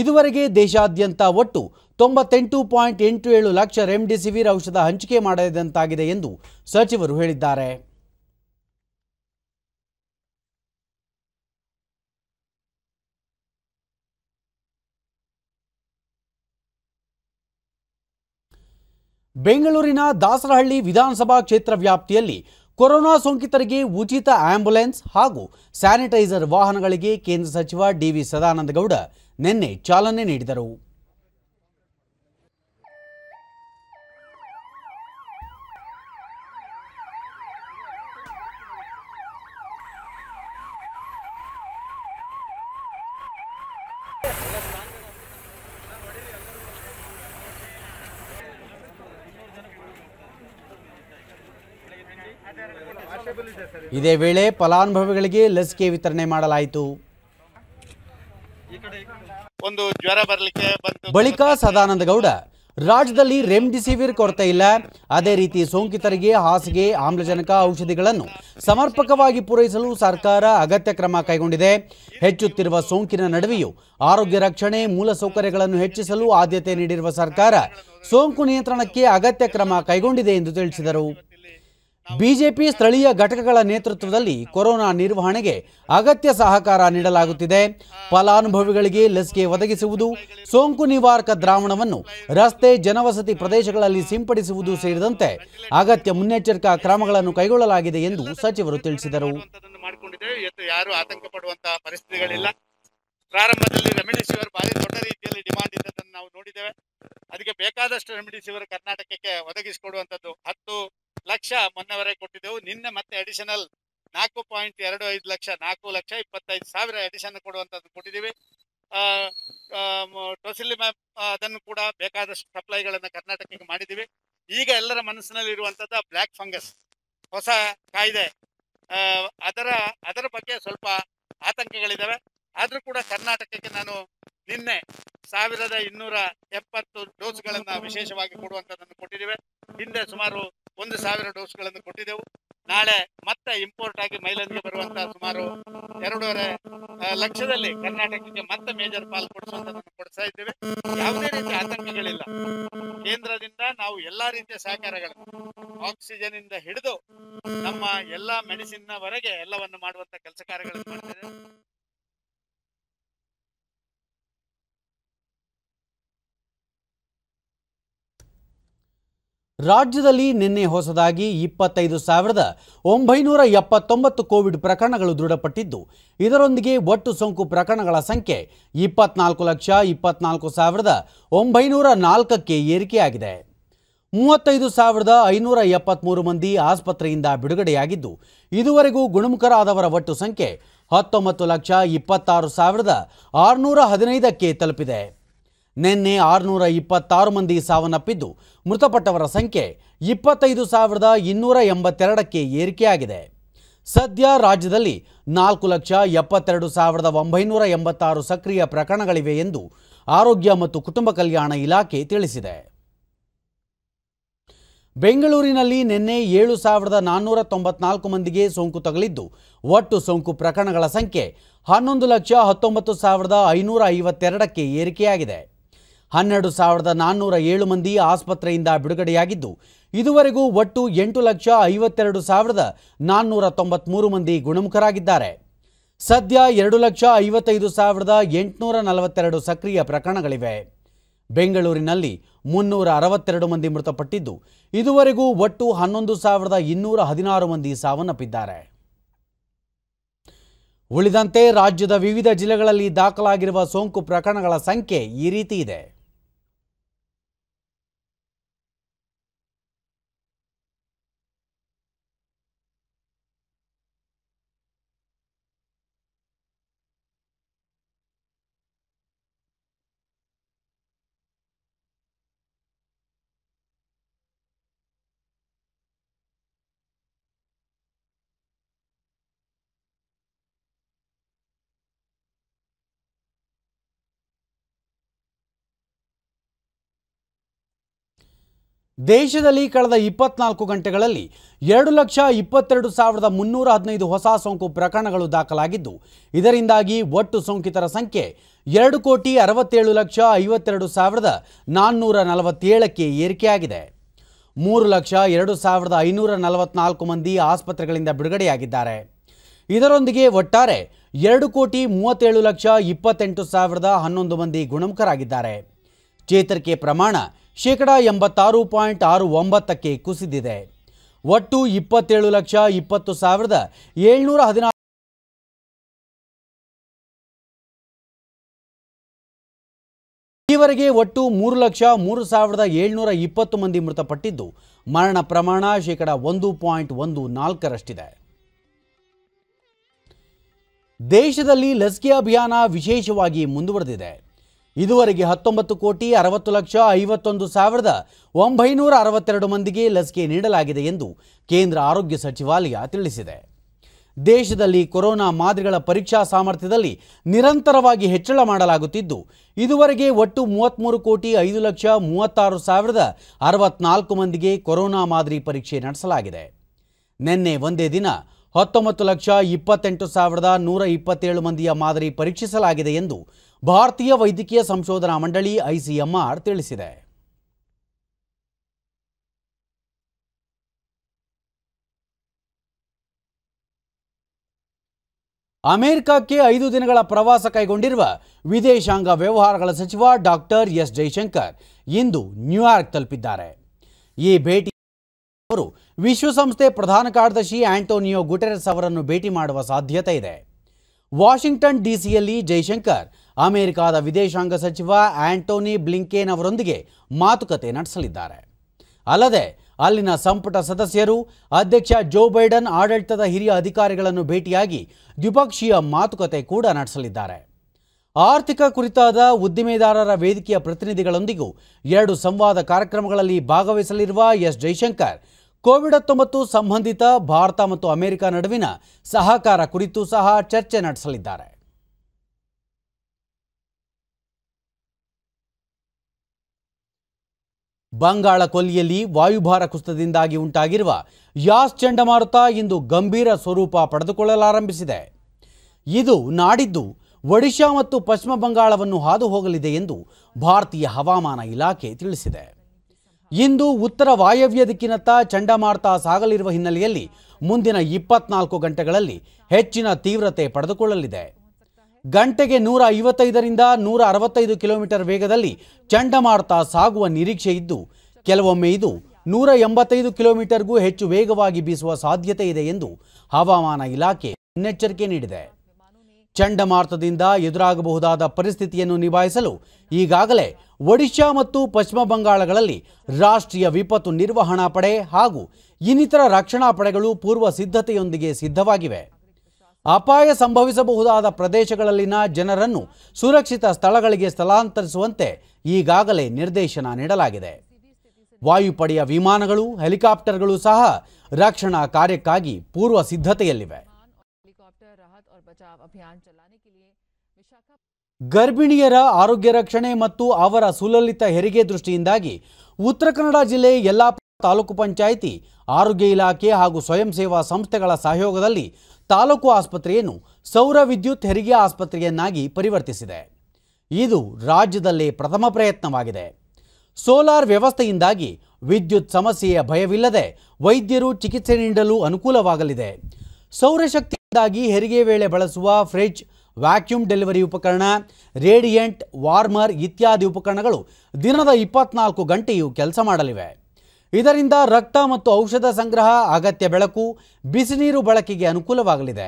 ಇದುವರೆಗೆ ದೇಶಾದ್ಯಂತ ಒಟ್ಟು ತೊಂಬತ್ತೆಂಟು ಪಾಯಿಂಟ್ ಎಂಟು ಏಳು ಲಕ್ಷ ರೆಮ್ಡಿಸಿವಿರ್ ಔಷಧ ಹಂಚಿಕೆ ಮಾಡಿದಂತಾಗಿದೆ ಎಂದು ಸಚಿವರು ಹೇಳಿದ್ದಾರೆ ಬೆಂಗಳೂರಿನ ದಾಸರಹಳ್ಳಿ ವಿಧಾನಸಭಾ ಕ್ಷೇತ್ರ ವ್ಯಾಪ್ತಿಯಲ್ಲಿ ಕೊರೋನಾ ಸೋಂಕಿತರಿಗೆ ಉಚಿತ ಆಂಬ್ಯುಲೆನ್ಸ್ ಹಾಗೂ ಸ್ಯಾನಿಟೈಸರ್ ವಾಹನಗಳಿಗೆ ಕೇಂದ್ರ ಸಚಿವ ಡಿವಿ ಸದಾನಂದಗೌಡ ನಿನ್ನೆ ಚಾಲನೆ ನೀಡಿದರು ಇದೇ ವೇಳೆ ಫಲಾನುಭವಿಗಳಿಗೆ ಲಸಿಕೆ ವಿತರಣೆ ಮಾಡಲಾಯಿತು ಬಳಿಕ ಸದಾನಂದ ಗೌಡ ರಾಜ್ಯದಲ್ಲಿ ರೆಮ್ಡಿಸಿವಿರ್ ಕೊರತೆ ಇಲ್ಲ ಅದೇ ರೀತಿ ಸೋಂಕಿತರಿಗೆ ಹಾಸಿಗೆ ಆಮ್ಲಜನಕ ಔಷಧಿಗಳನ್ನು ಸಮರ್ಪಕವಾಗಿ ಪೂರೈಸಲು ಸರ್ಕಾರ ಅಗತ್ಯ ಕ್ರಮ ಕೈಗೊಂಡಿದೆ ಹೆಚ್ಚುತ್ತಿರುವ ಸೋಂಕಿನ ನಡುವೆಯೂ ಆರೋಗ್ಯ ರಕ್ಷಣೆ ಮೂಲಸೌಕರ್ಯಗಳನ್ನು ಹೆಚ್ಚಿಸಲು ಆದ್ಯತೆ ನೀಡಿರುವ ಸರ್ಕಾರ ಸೋಂಕು ನಿಯಂತ್ರಣಕ್ಕೆ ಅಗತ್ಯ ಕ್ರಮ ಕೈಗೊಂಡಿದೆ ಎಂದು ತಿಳಿಸಿದರು ಬಿಜೆಪಿ ಸ್ಥಳೀಯ ಘಟಕಗಳ ನೇತೃತ್ವದಲ್ಲಿ ಕೊರೋನಾ ನಿರ್ವಹಣೆಗೆ ಅಗತ್ಯ ಸಹಕಾರ ನೀಡಲಾಗುತ್ತಿದೆ ಫಲಾನುಭವಿಗಳಿಗೆ ಲಸಿಕೆ ಒದಗಿಸುವುದು ಸೋಂಕು ನಿವಾರಕ ದ್ರಾವಣವನ್ನು ರಸ್ತೆ ಜನವಸತಿ ಪ್ರದೇಶಗಳಲ್ಲಿ ಸಿಂಪಡಿಸುವುದು ಸೇರಿದಂತೆ ಅಗತ್ಯ ಮುನ್ನೆಚ್ಚರಿಕಾ ಕ್ರಮಗಳನ್ನು ಕೈಗೊಳ್ಳಲಾಗಿದೆ ಎಂದು ಸಚಿವರು ತಿಳಿಸಿದರು ಯಾರು ಆತಂಕ ಪಡುವಂತಹ ಪರಿಸ್ಥಿತಿಗಳಿಲ್ಲ ಪ್ರಾರಂಭದಲ್ಲಿ ರೆಮಿಡಿಸಿವಿರ್ ಭಾರಿ ದೊಡ್ಡ ರೀತಿಯಲ್ಲಿ ಡಿಮಾಂಡ್ ಇದ್ದದನ್ನು ನಾವು ನೋಡಿದ್ದೇವೆ ಅದಕ್ಕೆ ಬೇಕಾದಷ್ಟು ರೆಮಿಡಿಸಿವಿರ್ ಕರ್ನಾಟಕಕ್ಕೆ ಒದಗಿಸಿಕೊಡುವಂಥದ್ದು ಹತ್ತು ಲಕ್ಷ ಮೊನ್ನೆವರೆಗೆ ಕೊಟ್ಟಿದ್ದೆವು ನಿನ್ನೆ ಮತ್ತೆ ಅಡಿಷನಲ್ ನಾಲ್ಕು ಪಾಯಿಂಟ್ ಎರಡು ಐದು ಲಕ್ಷ ನಾಲ್ಕು ಲಕ್ಷ ಇಪ್ಪತ್ತೈದು ಸಾವಿರ ಅಡಿಷನ್ ಕೊಡುವಂಥದ್ದು ಕೊಟ್ಟಿದ್ದೀವಿ ಟೊಸಿಲಿ ಮ್ಯಾಪ್ ಅದನ್ನು ಕೂಡ ಬೇಕಾದಷ್ಟು ಸಪ್ಲೈಗಳನ್ನು ಕರ್ನಾಟಕಕ್ಕೆ ಮಾಡಿದ್ದೀವಿ ಈಗ ಎಲ್ಲರ ಮನಸ್ಸಿನಲ್ಲಿ ಇರುವಂಥದ್ದು ಬ್ಲ್ಯಾಕ್ ಫಂಗಸ್ ಹೊಸ ಕಾಯ್ದೆ ಅದರ ಅದರ ಬಗ್ಗೆ ಸ್ವಲ್ಪ ಆತಂಕಗಳಿದ್ದಾವೆ ಆದರೂ ಕೂಡ ಕರ್ನಾಟಕಕ್ಕೆ ನಾನು ನಿನ್ನೆ ಸಾವಿರದ ಇನ್ನೂರ ಎಪ್ಪತ್ತು ಡೋಸ್ಗಳನ್ನು ವಿಶೇಷವಾಗಿ ಕೊಡುವಂಥದ್ದನ್ನು ಕೊಟ್ಟಿದ್ದೇವೆ ಹಿಂದೆ ಸುಮಾರು ಸಾವಿರ ಡೋಸ್ಗಳನ್ನು ಕೊಟ್ಟಿದ್ದೆವು ನಾಳೆ ಮತ್ತೆ ಇಂಪೋರ್ಟ್ ಆಗಿ ಗೆ ಬರುವಂತಹ ಸುಮಾರು ಎರಡೂವರೆ ಲಕ್ಷದಲ್ಲಿ ಕರ್ನಾಟಕಕ್ಕೆ ಮತ್ತೆ ಮೇಜರ್ ಪಾಲ್ ಕೊಡಿಸುವಂತದನ್ನು ಕೊಡಿಸ್ತಾ ಇದ್ದೇವೆ ಯಾವುದೇ ರೀತಿಯ ಆತಂಕಗಳಿಲ್ಲ ಕೇಂದ್ರದಿಂದ ನಾವು ಎಲ್ಲಾ ರೀತಿಯ ಸಹಕಾರಗಳನ್ನು ಆಕ್ಸಿಜನ್ ಇಂದ ಹಿಡಿದು ನಮ್ಮ ಎಲ್ಲಾ ಮೆಡಿಸಿನ್ ವರೆಗೆ ಎಲ್ಲವನ್ನು ಮಾಡುವಂತ ಕೆಲಸ ಕಾರ್ಯ ರಾಜ್ಯದಲ್ಲಿ ನಿನ್ನೆ ಹೊಸದಾಗಿ ಇಪ್ಪತ್ತೈದು ಸಾವಿರದ ಒಂಬೈನೂರ ಎಪ್ಪತ್ತೊಂಬತ್ತು ಕೋವಿಡ್ ಪ್ರಕರಣಗಳು ದೃಢಪಟ್ಟಿದ್ದು ಇದರೊಂದಿಗೆ ಒಟ್ಟು ಸೋಂಕು ಪ್ರಕರಣಗಳ ಸಂಖ್ಯೆ ಇಪ್ಪತ್ನಾಲ್ಕು ಲಕ್ಷ ಇಪ್ಪತ್ನಾಲ್ಕು ಸಾವಿರದ ಒಂಬೈನೂರ ನಾಲ್ಕಕ್ಕೆ ಏರಿಕೆಯಾಗಿದೆ ಮೂವತ್ತೈದು ಸಾವಿರದ ಐನೂರ ಎಪ್ಪತ್ಮೂರು ಮಂದಿ ಆಸ್ಪತ್ರೆಯಿಂದ ಬಿಡುಗಡೆಯಾಗಿದ್ದು ಇದುವರೆಗೂ ಗುಣಮುಖರಾದವರ ಒಟ್ಟು ಸಂಖ್ಯೆ ಹತ್ತೊಂಬತ್ತು ಲಕ್ಷ ಇಪ್ಪತ್ತಾರು ಸಾವಿರದ ಆರುನೂರ ಹದಿನೈದಕ್ಕೆ ತಲುಪಿದೆ ನಿನ್ನೆ ಆರುನೂರ ಇಪ್ಪತ್ತಾರು ಮಂದಿ ಸಾವನ್ನಪ್ಪಿದ್ದು ಮೃತಪಟ್ಟವರ ಸಂಖ್ಯೆ ಇಪ್ಪತ್ತೈದು ಸಾವಿರದ ಇನ್ನೂರ ಎಂಬತ್ತೆರಡಕ್ಕೆ ಏರಿಕೆಯಾಗಿದೆ ಸದ್ಯ ರಾಜ್ಯದಲ್ಲಿ ನಾಲ್ಕು ಲಕ್ಷ ಎಪ್ಪತ್ತೆರಡು ಸಾವಿರದ ಒಂಬೈನೂರ ಎಂಬತ್ತಾರು ಸಕ್ರಿಯ ಪ್ರಕರಣಗಳಿವೆ ಎಂದು ಆರೋಗ್ಯ ಮತ್ತು ಕುಟುಂಬ ಕಲ್ಯಾಣ ಇಲಾಖೆ ತಿಳಿಸಿದೆ ಬೆಂಗಳೂರಿನಲ್ಲಿ ನಿನ್ನೆ ಏಳು ಸಾವಿರದ ನಾನ್ನೂರ ತೊಂಬತ್ನಾಲ್ಕು ಮಂದಿಗೆ ಸೋಂಕು ತಗುಲಿದ್ದು ಒಟ್ಟು ಸೋಂಕು ಪ್ರಕರಣಗಳ ಸಂಖ್ಯೆ ಹನ್ನೊಂದು ಲಕ್ಷ ಹತ್ತೊಂಬತ್ತು ಸಾವಿರದ ಐನೂರ ಐವತ್ತೆರಡಕ್ಕೆ ಏರಿಕೆಯಾಗಿದೆ ಹನ್ನೆರಡು ಸಾವಿರದ ನಾನ್ನೂರ ಏಳು ಮಂದಿ ಆಸ್ಪತ್ರೆಯಿಂದ ಬಿಡುಗಡೆಯಾಗಿದ್ದು ಇದುವರೆಗೂ ಒಟ್ಟು ಎಂಟು ಲಕ್ಷ ಐವತ್ತೆರಡು ಸಾವಿರದ ನಾನ್ನೂರ ತೊಂಬತ್ಮೂರು ಮಂದಿ ಗುಣಮುಖರಾಗಿದ್ದಾರೆ ಸದ್ಯ ಎರಡು ಲಕ್ಷ ಐವತ್ತೈದು ಸಾವಿರದ ಎಂಟುನೂರ ನಲವತ್ತೆರಡು ಸಕ್ರಿಯ ಪ್ರಕರಣಗಳಿವೆ ಬೆಂಗಳೂರಿನಲ್ಲಿ ಮುನ್ನೂರ ಅರವತ್ತೆರಡು ಮಂದಿ ಮೃತಪಟ್ಟಿದ್ದು ಇದುವರೆಗೂ ಒಟ್ಟು ಹನ್ನೊಂದು ಸಾವಿರದ ಇನ್ನೂರ ಹದಿನಾರು ಮಂದಿ ಸಾವನ್ನಪ್ಪಿದ್ದಾರೆ ಉಳಿದಂತೆ ರಾಜ್ಯದ ವಿವಿಧ ಜಿಲ್ಲೆಗಳಲ್ಲಿ ದಾಖಲಾಗಿರುವ ಸೋಂಕು ಪ್ರಕರಣಗಳ ಸಂಖ್ಯೆ ಈ ರೀತಿ ಇದೆ ದೇಶದಲ್ಲಿ ಕಳೆದ ಇಪ್ಪತ್ನಾಲ್ಕು ಗಂಟೆಗಳಲ್ಲಿ ಎರಡು ಲಕ್ಷ ಇಪ್ಪತ್ತೆರಡು ಸಾವಿರದ ಮುನ್ನೂರ ಹದಿನೈದು ಹೊಸ ಸೋಂಕು ಪ್ರಕರಣಗಳು ದಾಖಲಾಗಿದ್ದು ಇದರಿಂದಾಗಿ ಒಟ್ಟು ಸೋಂಕಿತರ ಸಂಖ್ಯೆ ಎರಡು ಕೋಟಿ ಅರವತ್ತೇಳು ಲಕ್ಷ ಐವತ್ತೆರಡು ಸಾವಿರದ ನಾನ್ನೂರ ನಲವತ್ತೇಳಕ್ಕೆ ಏರಿಕೆಯಾಗಿದೆ ಮೂರು ಲಕ್ಷ ಎರಡು ಸಾವಿರದ ಐನೂರ ನಲವತ್ನಾಲ್ಕು ಮಂದಿ ಆಸ್ಪತ್ರೆಗಳಿಂದ ಬಿಡುಗಡೆಯಾಗಿದ್ದಾರೆ ಇದರೊಂದಿಗೆ ಒಟ್ಟಾರೆ ಎರಡು ಕೋಟಿ ಮೂವತ್ತೇಳು ಲಕ್ಷ ಇಪ್ಪತ್ತೆಂಟು ಸಾವಿರದ ಹನ್ನೊಂದು ಮಂದಿ ಗುಣಮುಖರಾಗಿದ್ದಾರೆ ಚೇತರಿಕೆ ಪ್ರಮಾಣ ಶೇಕಡಾ ಎಂಬತ್ತಾರು ಪಾಯಿಂಟ್ ಆರು ಒಂಬತ್ತಕ್ಕೆ ಕುಸಿದಿದೆ ಒಟ್ಟು ಇಪ್ಪತ್ತೇಳು ಲಕ್ಷ ಇಪ್ಪತ್ತು ಸಾವಿರದ ಏಳ್ನೂರ ಹದಿನಾಲ್ಕು ಈವರೆಗೆ ಒಟ್ಟು ಮೂರು ಲಕ್ಷ ಮೂರು ಸಾವಿರದ ಏಳ್ನೂರ ಇಪ್ಪತ್ತು ಮಂದಿ ಮೃತಪಟ್ಟಿದ್ದು ಮರಣ ಪ್ರಮಾಣ ಶೇಕಡ ಒಂದು ಪಾಯಿಂಟ್ ಒಂದು ನಾಲ್ಕರಷ್ಟಿದೆ ದೇಶದಲ್ಲಿ ಲಸಿಕೆ ಅಭಿಯಾನ ವಿಶೇಷವಾಗಿ ಮುಂದುವರೆದಿದೆ ಇದುವರೆಗೆ ಹತ್ತೊಂಬತ್ತು ಕೋಟಿ ಅರವತ್ತು ಲಕ್ಷ ಐವತ್ತೊಂದು ಸಾವಿರದ ಒಂಬೈನೂರ ಅರವತ್ತೆರಡು ಮಂದಿಗೆ ಲಸಿಕೆ ನೀಡಲಾಗಿದೆ ಎಂದು ಕೇಂದ್ರ ಆರೋಗ್ಯ ಸಚಿವಾಲಯ ತಿಳಿಸಿದೆ ದೇಶದಲ್ಲಿ ಕೊರೋನಾ ಮಾದರಿಗಳ ಪರೀಕ್ಷಾ ಸಾಮರ್ಥ್ಯದಲ್ಲಿ ನಿರಂತರವಾಗಿ ಹೆಚ್ಚಳ ಮಾಡಲಾಗುತ್ತಿದ್ದು ಇದುವರೆಗೆ ಒಟ್ಟು ಮೂವತ್ತ್ಮೂರು ಕೋಟಿ ಐದು ಲಕ್ಷ ಮೂವತ್ತಾರು ಸಾವಿರದ ಅರವತ್ನಾಲ್ಕು ಮಂದಿಗೆ ಕೊರೋನಾ ಮಾದರಿ ಪರೀಕ್ಷೆ ನಡೆಸಲಾಗಿದೆ ನಿನ್ನೆ ಒಂದೇ ದಿನ ಹತ್ತೊಂಬತ್ತು ಲಕ್ಷ ಇಪ್ಪತ್ತೆಂಟು ಸಾವಿರದ ನೂರ ಇಪ್ಪತ್ತೇಳು ಮಂದಿಯ ಮಾದರಿ ಪರೀಕ್ಷಿಸಲಾಗಿದೆ ಎಂದು ಭಾರತೀಯ ವೈದ್ಯಕೀಯ ಸಂಶೋಧನಾ ಮಂಡಳಿ ಐಸಿಎಂಆರ್ ತಿಳಿಸಿದೆ ಅಮೆರಿಕಕ್ಕೆ ಐದು ದಿನಗಳ ಪ್ರವಾಸ ಕೈಗೊಂಡಿರುವ ವಿದೇಶಾಂಗ ವ್ಯವಹಾರಗಳ ಸಚಿವ ಡಾಕ್ಟರ್ ಎಸ್ ಜೈಶಂಕರ್ ಇಂದು ನ್ಯೂಯಾರ್ಕ್ ತಲುಪಿದ್ದಾರೆ ಈ ಭೇಟಿ ಅವರು ವಿಶ್ವಸಂಸ್ಥೆ ಪ್ರಧಾನ ಕಾರ್ಯದರ್ಶಿ ಆಂಟೋನಿಯೋ ಗುಟೆರಸ್ ಅವರನ್ನು ಭೇಟಿ ಮಾಡುವ ಸಾಧ್ಯತೆ ಇದೆ ವಾಷಿಂಗ್ಟನ್ ಡಿಸಿಯಲ್ಲಿ ಜೈಶಂಕರ್ ಅಮೆರಿಕಾದ ವಿದೇಶಾಂಗ ಸಚಿವ ಆಂಟೋನಿ ಬ್ಲಿಂಕೇನ್ ಅವರೊಂದಿಗೆ ಮಾತುಕತೆ ನಡೆಸಲಿದ್ದಾರೆ ಅಲ್ಲದೆ ಅಲ್ಲಿನ ಸಂಪುಟ ಸದಸ್ಯರು ಅಧ್ಯಕ್ಷ ಜೋ ಬೈಡನ್ ಆಡಳಿತದ ಹಿರಿಯ ಅಧಿಕಾರಿಗಳನ್ನು ಭೇಟಿಯಾಗಿ ದ್ವಿಪಕ್ಷೀಯ ಮಾತುಕತೆ ಕೂಡ ನಡೆಸಲಿದ್ದಾರೆ ಆರ್ಥಿಕ ಕುರಿತಾದ ಉದ್ದಿಮೆದಾರರ ವೇದಿಕೆಯ ಪ್ರತಿನಿಧಿಗಳೊಂದಿಗೂ ಎರಡು ಸಂವಾದ ಕಾರ್ಯಕ್ರಮಗಳಲ್ಲಿ ಭಾಗವಹಿಸಲಿರುವ ಎಸ್ ಜೈಶಂಕರ್ ಕೋವಿಡ್ ಹತ್ತೊಂಬತ್ತು ಸಂಬಂಧಿತ ಭಾರತ ಮತ್ತು ಅಮೆರಿಕ ನಡುವಿನ ಸಹಕಾರ ಕುರಿತು ಸಹ ಚರ್ಚೆ ನಡೆಸಲಿದ್ದಾರೆ ಬಂಗಾಳ ಕೊಲ್ಲಿಯಲ್ಲಿ ವಾಯುಭಾರ ಕುಸಿತದಿಂದಾಗಿ ಉಂಟಾಗಿರುವ ಯಾಸ್ ಚಂಡಮಾರುತ ಇಂದು ಗಂಭೀರ ಸ್ವರೂಪ ಪಡೆದುಕೊಳ್ಳಲಾರಂಭಿಸಿದೆ ಇದು ನಾಡಿದ್ದು ಒಡಿಶಾ ಮತ್ತು ಪಶ್ಚಿಮ ಬಂಗಾಳವನ್ನು ಹಾದು ಹೋಗಲಿದೆ ಎಂದು ಭಾರತೀಯ ಹವಾಮಾನ ಇಲಾಖೆ ತಿಳಿಸಿದೆ ಇಂದು ಉತ್ತರ ವಾಯವ್ಯ ದಿಕ್ಕಿನತ್ತ ಚಂಡಮಾರುತ ಸಾಗಲಿರುವ ಹಿನ್ನೆಲೆಯಲ್ಲಿ ಮುಂದಿನ ಇಪ್ಪತ್ನಾಲ್ಕು ಗಂಟೆಗಳಲ್ಲಿ ಹೆಚ್ಚಿನ ತೀವ್ರತೆ ಪಡೆದುಕೊಳ್ಳಲಿದೆ ಗಂಟೆಗೆ ನೂರ ಐವತ್ತೈದರಿಂದ ನೂರ ಅರವತ್ತೈದು ಕಿಲೋಮೀಟರ್ ವೇಗದಲ್ಲಿ ಚಂಡಮಾರುತ ಸಾಗುವ ನಿರೀಕ್ಷೆ ಇದ್ದು ಕೆಲವೊಮ್ಮೆ ಇದು ನೂರ ಎಂಬತ್ತೈದು ಕಿಲೋಮೀಟರ್ಗೂ ಹೆಚ್ಚು ವೇಗವಾಗಿ ಬೀಸುವ ಸಾಧ್ಯತೆ ಇದೆ ಎಂದು ಹವಾಮಾನ ಇಲಾಖೆ ಮುನ್ನೆಚ್ಚರಿಕೆ ನೀಡಿದೆ ಚಂಡಮಾರುತದಿಂದ ಎದುರಾಗಬಹುದಾದ ಪರಿಸ್ಥಿತಿಯನ್ನು ನಿಭಾಯಿಸಲು ಈಗಾಗಲೇ ಒಡಿಶಾ ಮತ್ತು ಪಶ್ಚಿಮ ಬಂಗಾಳಗಳಲ್ಲಿ ರಾಷ್ಟ್ರೀಯ ವಿಪತ್ತು ನಿರ್ವಹಣಾ ಪಡೆ ಹಾಗೂ ಇನ್ನಿತರ ರಕ್ಷಣಾ ಪಡೆಗಳು ಪೂರ್ವ ಸಿದ್ಧತೆಯೊಂದಿಗೆ ಸಿದ್ಧವಾಗಿವೆ ಅಪಾಯ ಸಂಭವಿಸಬಹುದಾದ ಪ್ರದೇಶಗಳಲ್ಲಿನ ಜನರನ್ನು ಸುರಕ್ಷಿತ ಸ್ಥಳಗಳಿಗೆ ಸ್ಥಳಾಂತರಿಸುವಂತೆ ಈಗಾಗಲೇ ನಿರ್ದೇಶನ ನೀಡಲಾಗಿದೆ ವಾಯುಪಡೆಯ ವಿಮಾನಗಳು ಹೆಲಿಕಾಪ್ಟರ್ಗಳು ಸಹ ರಕ್ಷಣಾ ಕಾರ್ಯಕ್ಕಾಗಿ ಪೂರ್ವ ಸಿದ್ಧತೆಯಲ್ಲಿವೆ ಬಚಾವ್ ಅಭಿಯಾನ ಗರ್ಭಿಣಿಯರ ಆರೋಗ್ಯ ರಕ್ಷಣೆ ಮತ್ತು ಅವರ ಸುಲಲಿತ ಹೆರಿಗೆ ದೃಷ್ಟಿಯಿಂದಾಗಿ ಉತ್ತರ ಕನ್ನಡ ಜಿಲ್ಲೆ ಯಲ್ಲಾಪುರ ತಾಲೂಕು ಪಂಚಾಯಿತಿ ಆರೋಗ್ಯ ಇಲಾಖೆ ಹಾಗೂ ಸ್ವಯಂ ಸೇವಾ ಸಂಸ್ಥೆಗಳ ಸಹಯೋಗದಲ್ಲಿ ತಾಲೂಕು ಆಸ್ಪತ್ರೆಯನ್ನು ಸೌರ ವಿದ್ಯುತ್ ಹೆರಿಗೆ ಆಸ್ಪತ್ರೆಯನ್ನಾಗಿ ಪರಿವರ್ತಿಸಿದೆ ಇದು ರಾಜ್ಯದಲ್ಲೇ ಪ್ರಥಮ ಪ್ರಯತ್ನವಾಗಿದೆ ಸೋಲಾರ್ ವ್ಯವಸ್ಥೆಯಿಂದಾಗಿ ವಿದ್ಯುತ್ ಸಮಸ್ಯೆಯ ಭಯವಿಲ್ಲದೆ ವೈದ್ಯರು ಚಿಕಿತ್ಸೆ ನೀಡಲು ಅನುಕೂಲವಾಗಲಿದೆ ಸೌರಶಕ್ತಿ ಾಗಿ ಹೆರಿಗೆ ವೇಳೆ ಬಳಸುವ ಫ್ರಿಜ್ ವ್ಯಾಕ್ಯೂಮ್ ಡೆಲಿವರಿ ಉಪಕರಣ ರೇಡಿಯಂಟ್ ವಾರ್ಮರ್ ಇತ್ಯಾದಿ ಉಪಕರಣಗಳು ದಿನದ ಇಪ್ಪತ್ನಾಲ್ಕು ಗಂಟೆಯೂ ಕೆಲಸ ಮಾಡಲಿವೆ ಇದರಿಂದ ರಕ್ತ ಮತ್ತು ಔಷಧ ಸಂಗ್ರಹ ಅಗತ್ಯ ಬೆಳಕು ಬಿಸಿನೀರು ಬಳಕೆಗೆ ಅನುಕೂಲವಾಗಲಿದೆ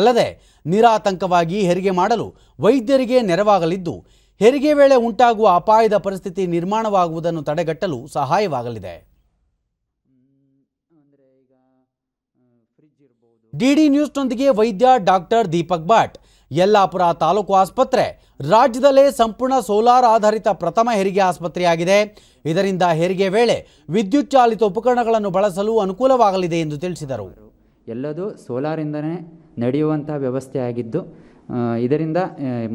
ಅಲ್ಲದೆ ನಿರಾತಂಕವಾಗಿ ಹೆರಿಗೆ ಮಾಡಲು ವೈದ್ಯರಿಗೆ ನೆರವಾಗಲಿದ್ದು ಹೆರಿಗೆ ವೇಳೆ ಉಂಟಾಗುವ ಅಪಾಯದ ಪರಿಸ್ಥಿತಿ ನಿರ್ಮಾಣವಾಗುವುದನ್ನು ತಡೆಗಟ್ಟಲು ಸಹಾಯವಾಗಲಿದೆ ಡಿಡಿ ನ್ಯೂಸ್ನೊಂದಿಗೆ ವೈದ್ಯ ಡಾಕ್ಟರ್ ದೀಪಕ್ ಭಾಟ್ ಯಲ್ಲಾಪುರ ತಾಲೂಕು ಆಸ್ಪತ್ರೆ ರಾಜ್ಯದಲ್ಲೇ ಸಂಪೂರ್ಣ ಸೋಲಾರ್ ಆಧಾರಿತ ಪ್ರಥಮ ಹೆರಿಗೆ ಆಸ್ಪತ್ರೆಯಾಗಿದೆ ಇದರಿಂದ ಹೆರಿಗೆ ವೇಳೆ ವಿದ್ಯುತ್ ಚಾಲಿತ ಉಪಕರಣಗಳನ್ನು ಬಳಸಲು ಅನುಕೂಲವಾಗಲಿದೆ ಎಂದು ತಿಳಿಸಿದರು ಎಲ್ಲದೂ ಸೋಲಾರಿಂದನೇ ನಡೆಯುವಂಥ ವ್ಯವಸ್ಥೆಯಾಗಿದ್ದು ಇದರಿಂದ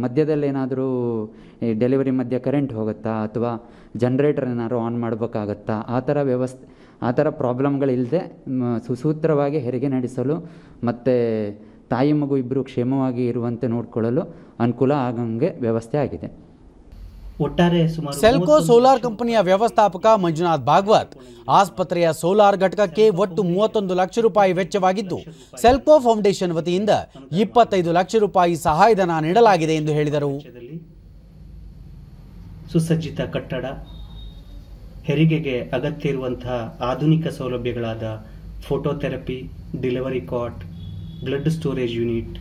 ಮಧ್ಯದಲ್ಲಿ ಏನಾದರೂ ಡೆಲಿವರಿ ಮಧ್ಯೆ ಕರೆಂಟ್ ಹೋಗುತ್ತಾ ಅಥವಾ ಜನರೇಟರ್ ಏನಾದರೂ ಆನ್ ಮಾಡಬೇಕಾಗತ್ತಾ ಆ ಥರ ವ್ಯವಸ್ಥೆ ಆ ಥರ ಪ್ರಾಬ್ಲಮ್ಗಳಿಲ್ಲದೆ ಸುಸೂತ್ರವಾಗಿ ಹೆರಿಗೆ ನಡೆಸಲು ಮತ್ತು ತಾಯಿ ಮಗು ಇಬ್ಬರು ಕ್ಷೇಮವಾಗಿ ಇರುವಂತೆ ನೋಡಿಕೊಳ್ಳಲು ಅನುಕೂಲ ಆಗಂಗೆ ವ್ಯವಸ್ಥೆ ಆಗಿದೆ ಒಟ್ಟಾರೆ ಸೆಲ್ಕೋ ಸೋಲಾರ್ ಕಂಪನಿಯ ವ್ಯವಸ್ಥಾಪಕ ಮಂಜುನಾಥ್ ಭಾಗವತ್ ಆಸ್ಪತ್ರೆಯ ಸೋಲಾರ್ ಘಟಕಕ್ಕೆ ಒಟ್ಟು ಮೂವತ್ತೊಂದು ಲಕ್ಷ ರೂಪಾಯಿ ವೆಚ್ಚವಾಗಿದ್ದು ಸೆಲ್ಕೋ ಫೌಂಡೇಶನ್ ವತಿಯಿಂದ ಇಪ್ಪತ್ತೈದು ಲಕ್ಷ ರೂಪಾಯಿ ಸಹಾಯಧನ ನೀಡಲಾಗಿದೆ ಎಂದು ಹೇಳಿದರು ಸುಸಜ್ಜಿತ ಕಟ್ಟಡ ಹೆರಿಗೆಗೆ ಅಗತ್ಯ ಇರುವಂತಹ ಆಧುನಿಕ ಸೌಲಭ್ಯಗಳಾದ phototherapy delivery cot blood storage unit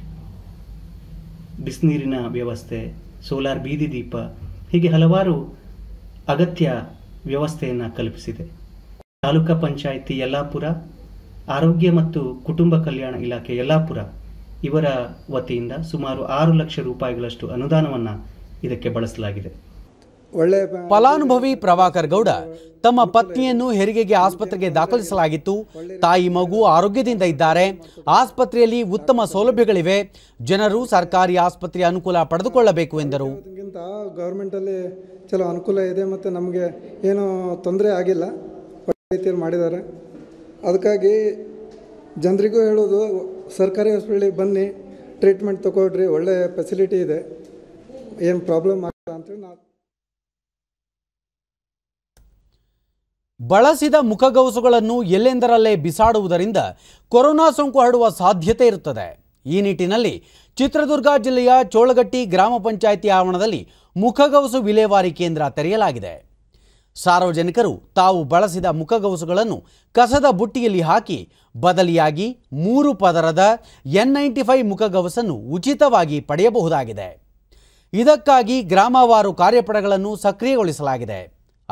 ಬಿಸಿನೀರಿನ ವ್ಯವಸ್ಥೆ ಸೋಲಾರ್ ಬೀದಿ ದೀಪ ಹೀಗೆ ಹಲವಾರು ಅಗತ್ಯ ವ್ಯವಸ್ಥೆಯನ್ನು ಕಲ್ಪಿಸಿದೆ ತಾಲೂಕಾ ಪಂಚಾಯಿತಿ ಯಲ್ಲಾಪುರ ಆರೋಗ್ಯ ಮತ್ತು ಕುಟುಂಬ ಕಲ್ಯಾಣ ಇಲಾಖೆ ಯಲ್ಲಾಪುರ ಇವರ ವತಿಯಿಂದ ಸುಮಾರು ಆರು ಲಕ್ಷ ರೂಪಾಯಿಗಳಷ್ಟು ಅನುದಾನವನ್ನು ಇದಕ್ಕೆ ಬಳಸಲಾಗಿದೆ ಒಳ್ಳೆ ಫಲಾನುಭವಿ ಪ್ರಭಾಕರ್ ಗೌಡ ತಮ್ಮ ಪತ್ನಿಯನ್ನು ಹೆರಿಗೆಗೆ ಆಸ್ಪತ್ರೆಗೆ ದಾಖಲಿಸಲಾಗಿತ್ತು ತಾಯಿ ಮಗು ಆರೋಗ್ಯದಿಂದ ಇದ್ದಾರೆ ಆಸ್ಪತ್ರೆಯಲ್ಲಿ ಉತ್ತಮ ಸೌಲಭ್ಯಗಳಿವೆ ಜನರು ಸರ್ಕಾರಿ ಆಸ್ಪತ್ರೆ ಅನುಕೂಲ ಪಡೆದುಕೊಳ್ಳಬೇಕು ಎಂದರು ಗೌರ್ಮೆಂಟಲ್ಲಿ ಚಲೋ ಅನುಕೂಲ ಇದೆ ಮತ್ತು ನಮಗೆ ಏನು ತೊಂದರೆ ಆಗಿಲ್ಲ ರೀತಿಯಲ್ಲಿ ಮಾಡಿದ್ದಾರೆ ಅದಕ್ಕಾಗಿ ಜನರಿಗೂ ಹೇಳೋದು ಸರ್ಕಾರಿ ಹಾಸ್ಪಿಟ್ಲಿಗೆ ಬನ್ನಿ ಟ್ರೀಟ್ಮೆಂಟ್ ತಗೊಳ್ರಿ ಒಳ್ಳೆಯ ಫೆಸಿಲಿಟಿ ಇದೆ ಏನು ಪ್ರಾಬ್ಲಮ್ ಆಗಿಲ್ಲ ಅಂತೇಳಿ ನಾವು ಬಳಸಿದ ಮುಖಗವಸುಗಳನ್ನು ಎಲ್ಲೆಂದರಲ್ಲೇ ಬಿಸಾಡುವುದರಿಂದ ಕೊರೋನಾ ಸೋಂಕು ಹರಡುವ ಸಾಧ್ಯತೆ ಇರುತ್ತದೆ ಈ ನಿಟ್ಟಿನಲ್ಲಿ ಚಿತ್ರದುರ್ಗ ಜಿಲ್ಲೆಯ ಚೋಳಗಟ್ಟಿ ಗ್ರಾಮ ಪಂಚಾಯಿತಿ ಆವರಣದಲ್ಲಿ ಮುಖಗವಸು ವಿಲೇವಾರಿ ಕೇಂದ್ರ ತೆರೆಯಲಾಗಿದೆ ಸಾರ್ವಜನಿಕರು ತಾವು ಬಳಸಿದ ಮುಖಗವಸುಗಳನ್ನು ಕಸದ ಬುಟ್ಟಿಯಲ್ಲಿ ಹಾಕಿ ಬದಲಿಯಾಗಿ ಮೂರು ಪದರದ ಎನ್ ನೈಂಟಿ ಫೈವ್ ಮುಖಗವಸನ್ನು ಉಚಿತವಾಗಿ ಪಡೆಯಬಹುದಾಗಿದೆ ಇದಕ್ಕಾಗಿ ಗ್ರಾಮವಾರು ಕಾರ್ಯಪಡೆಗಳನ್ನು ಸಕ್ರಿಯಗೊಳಿಸಲಾಗಿದೆ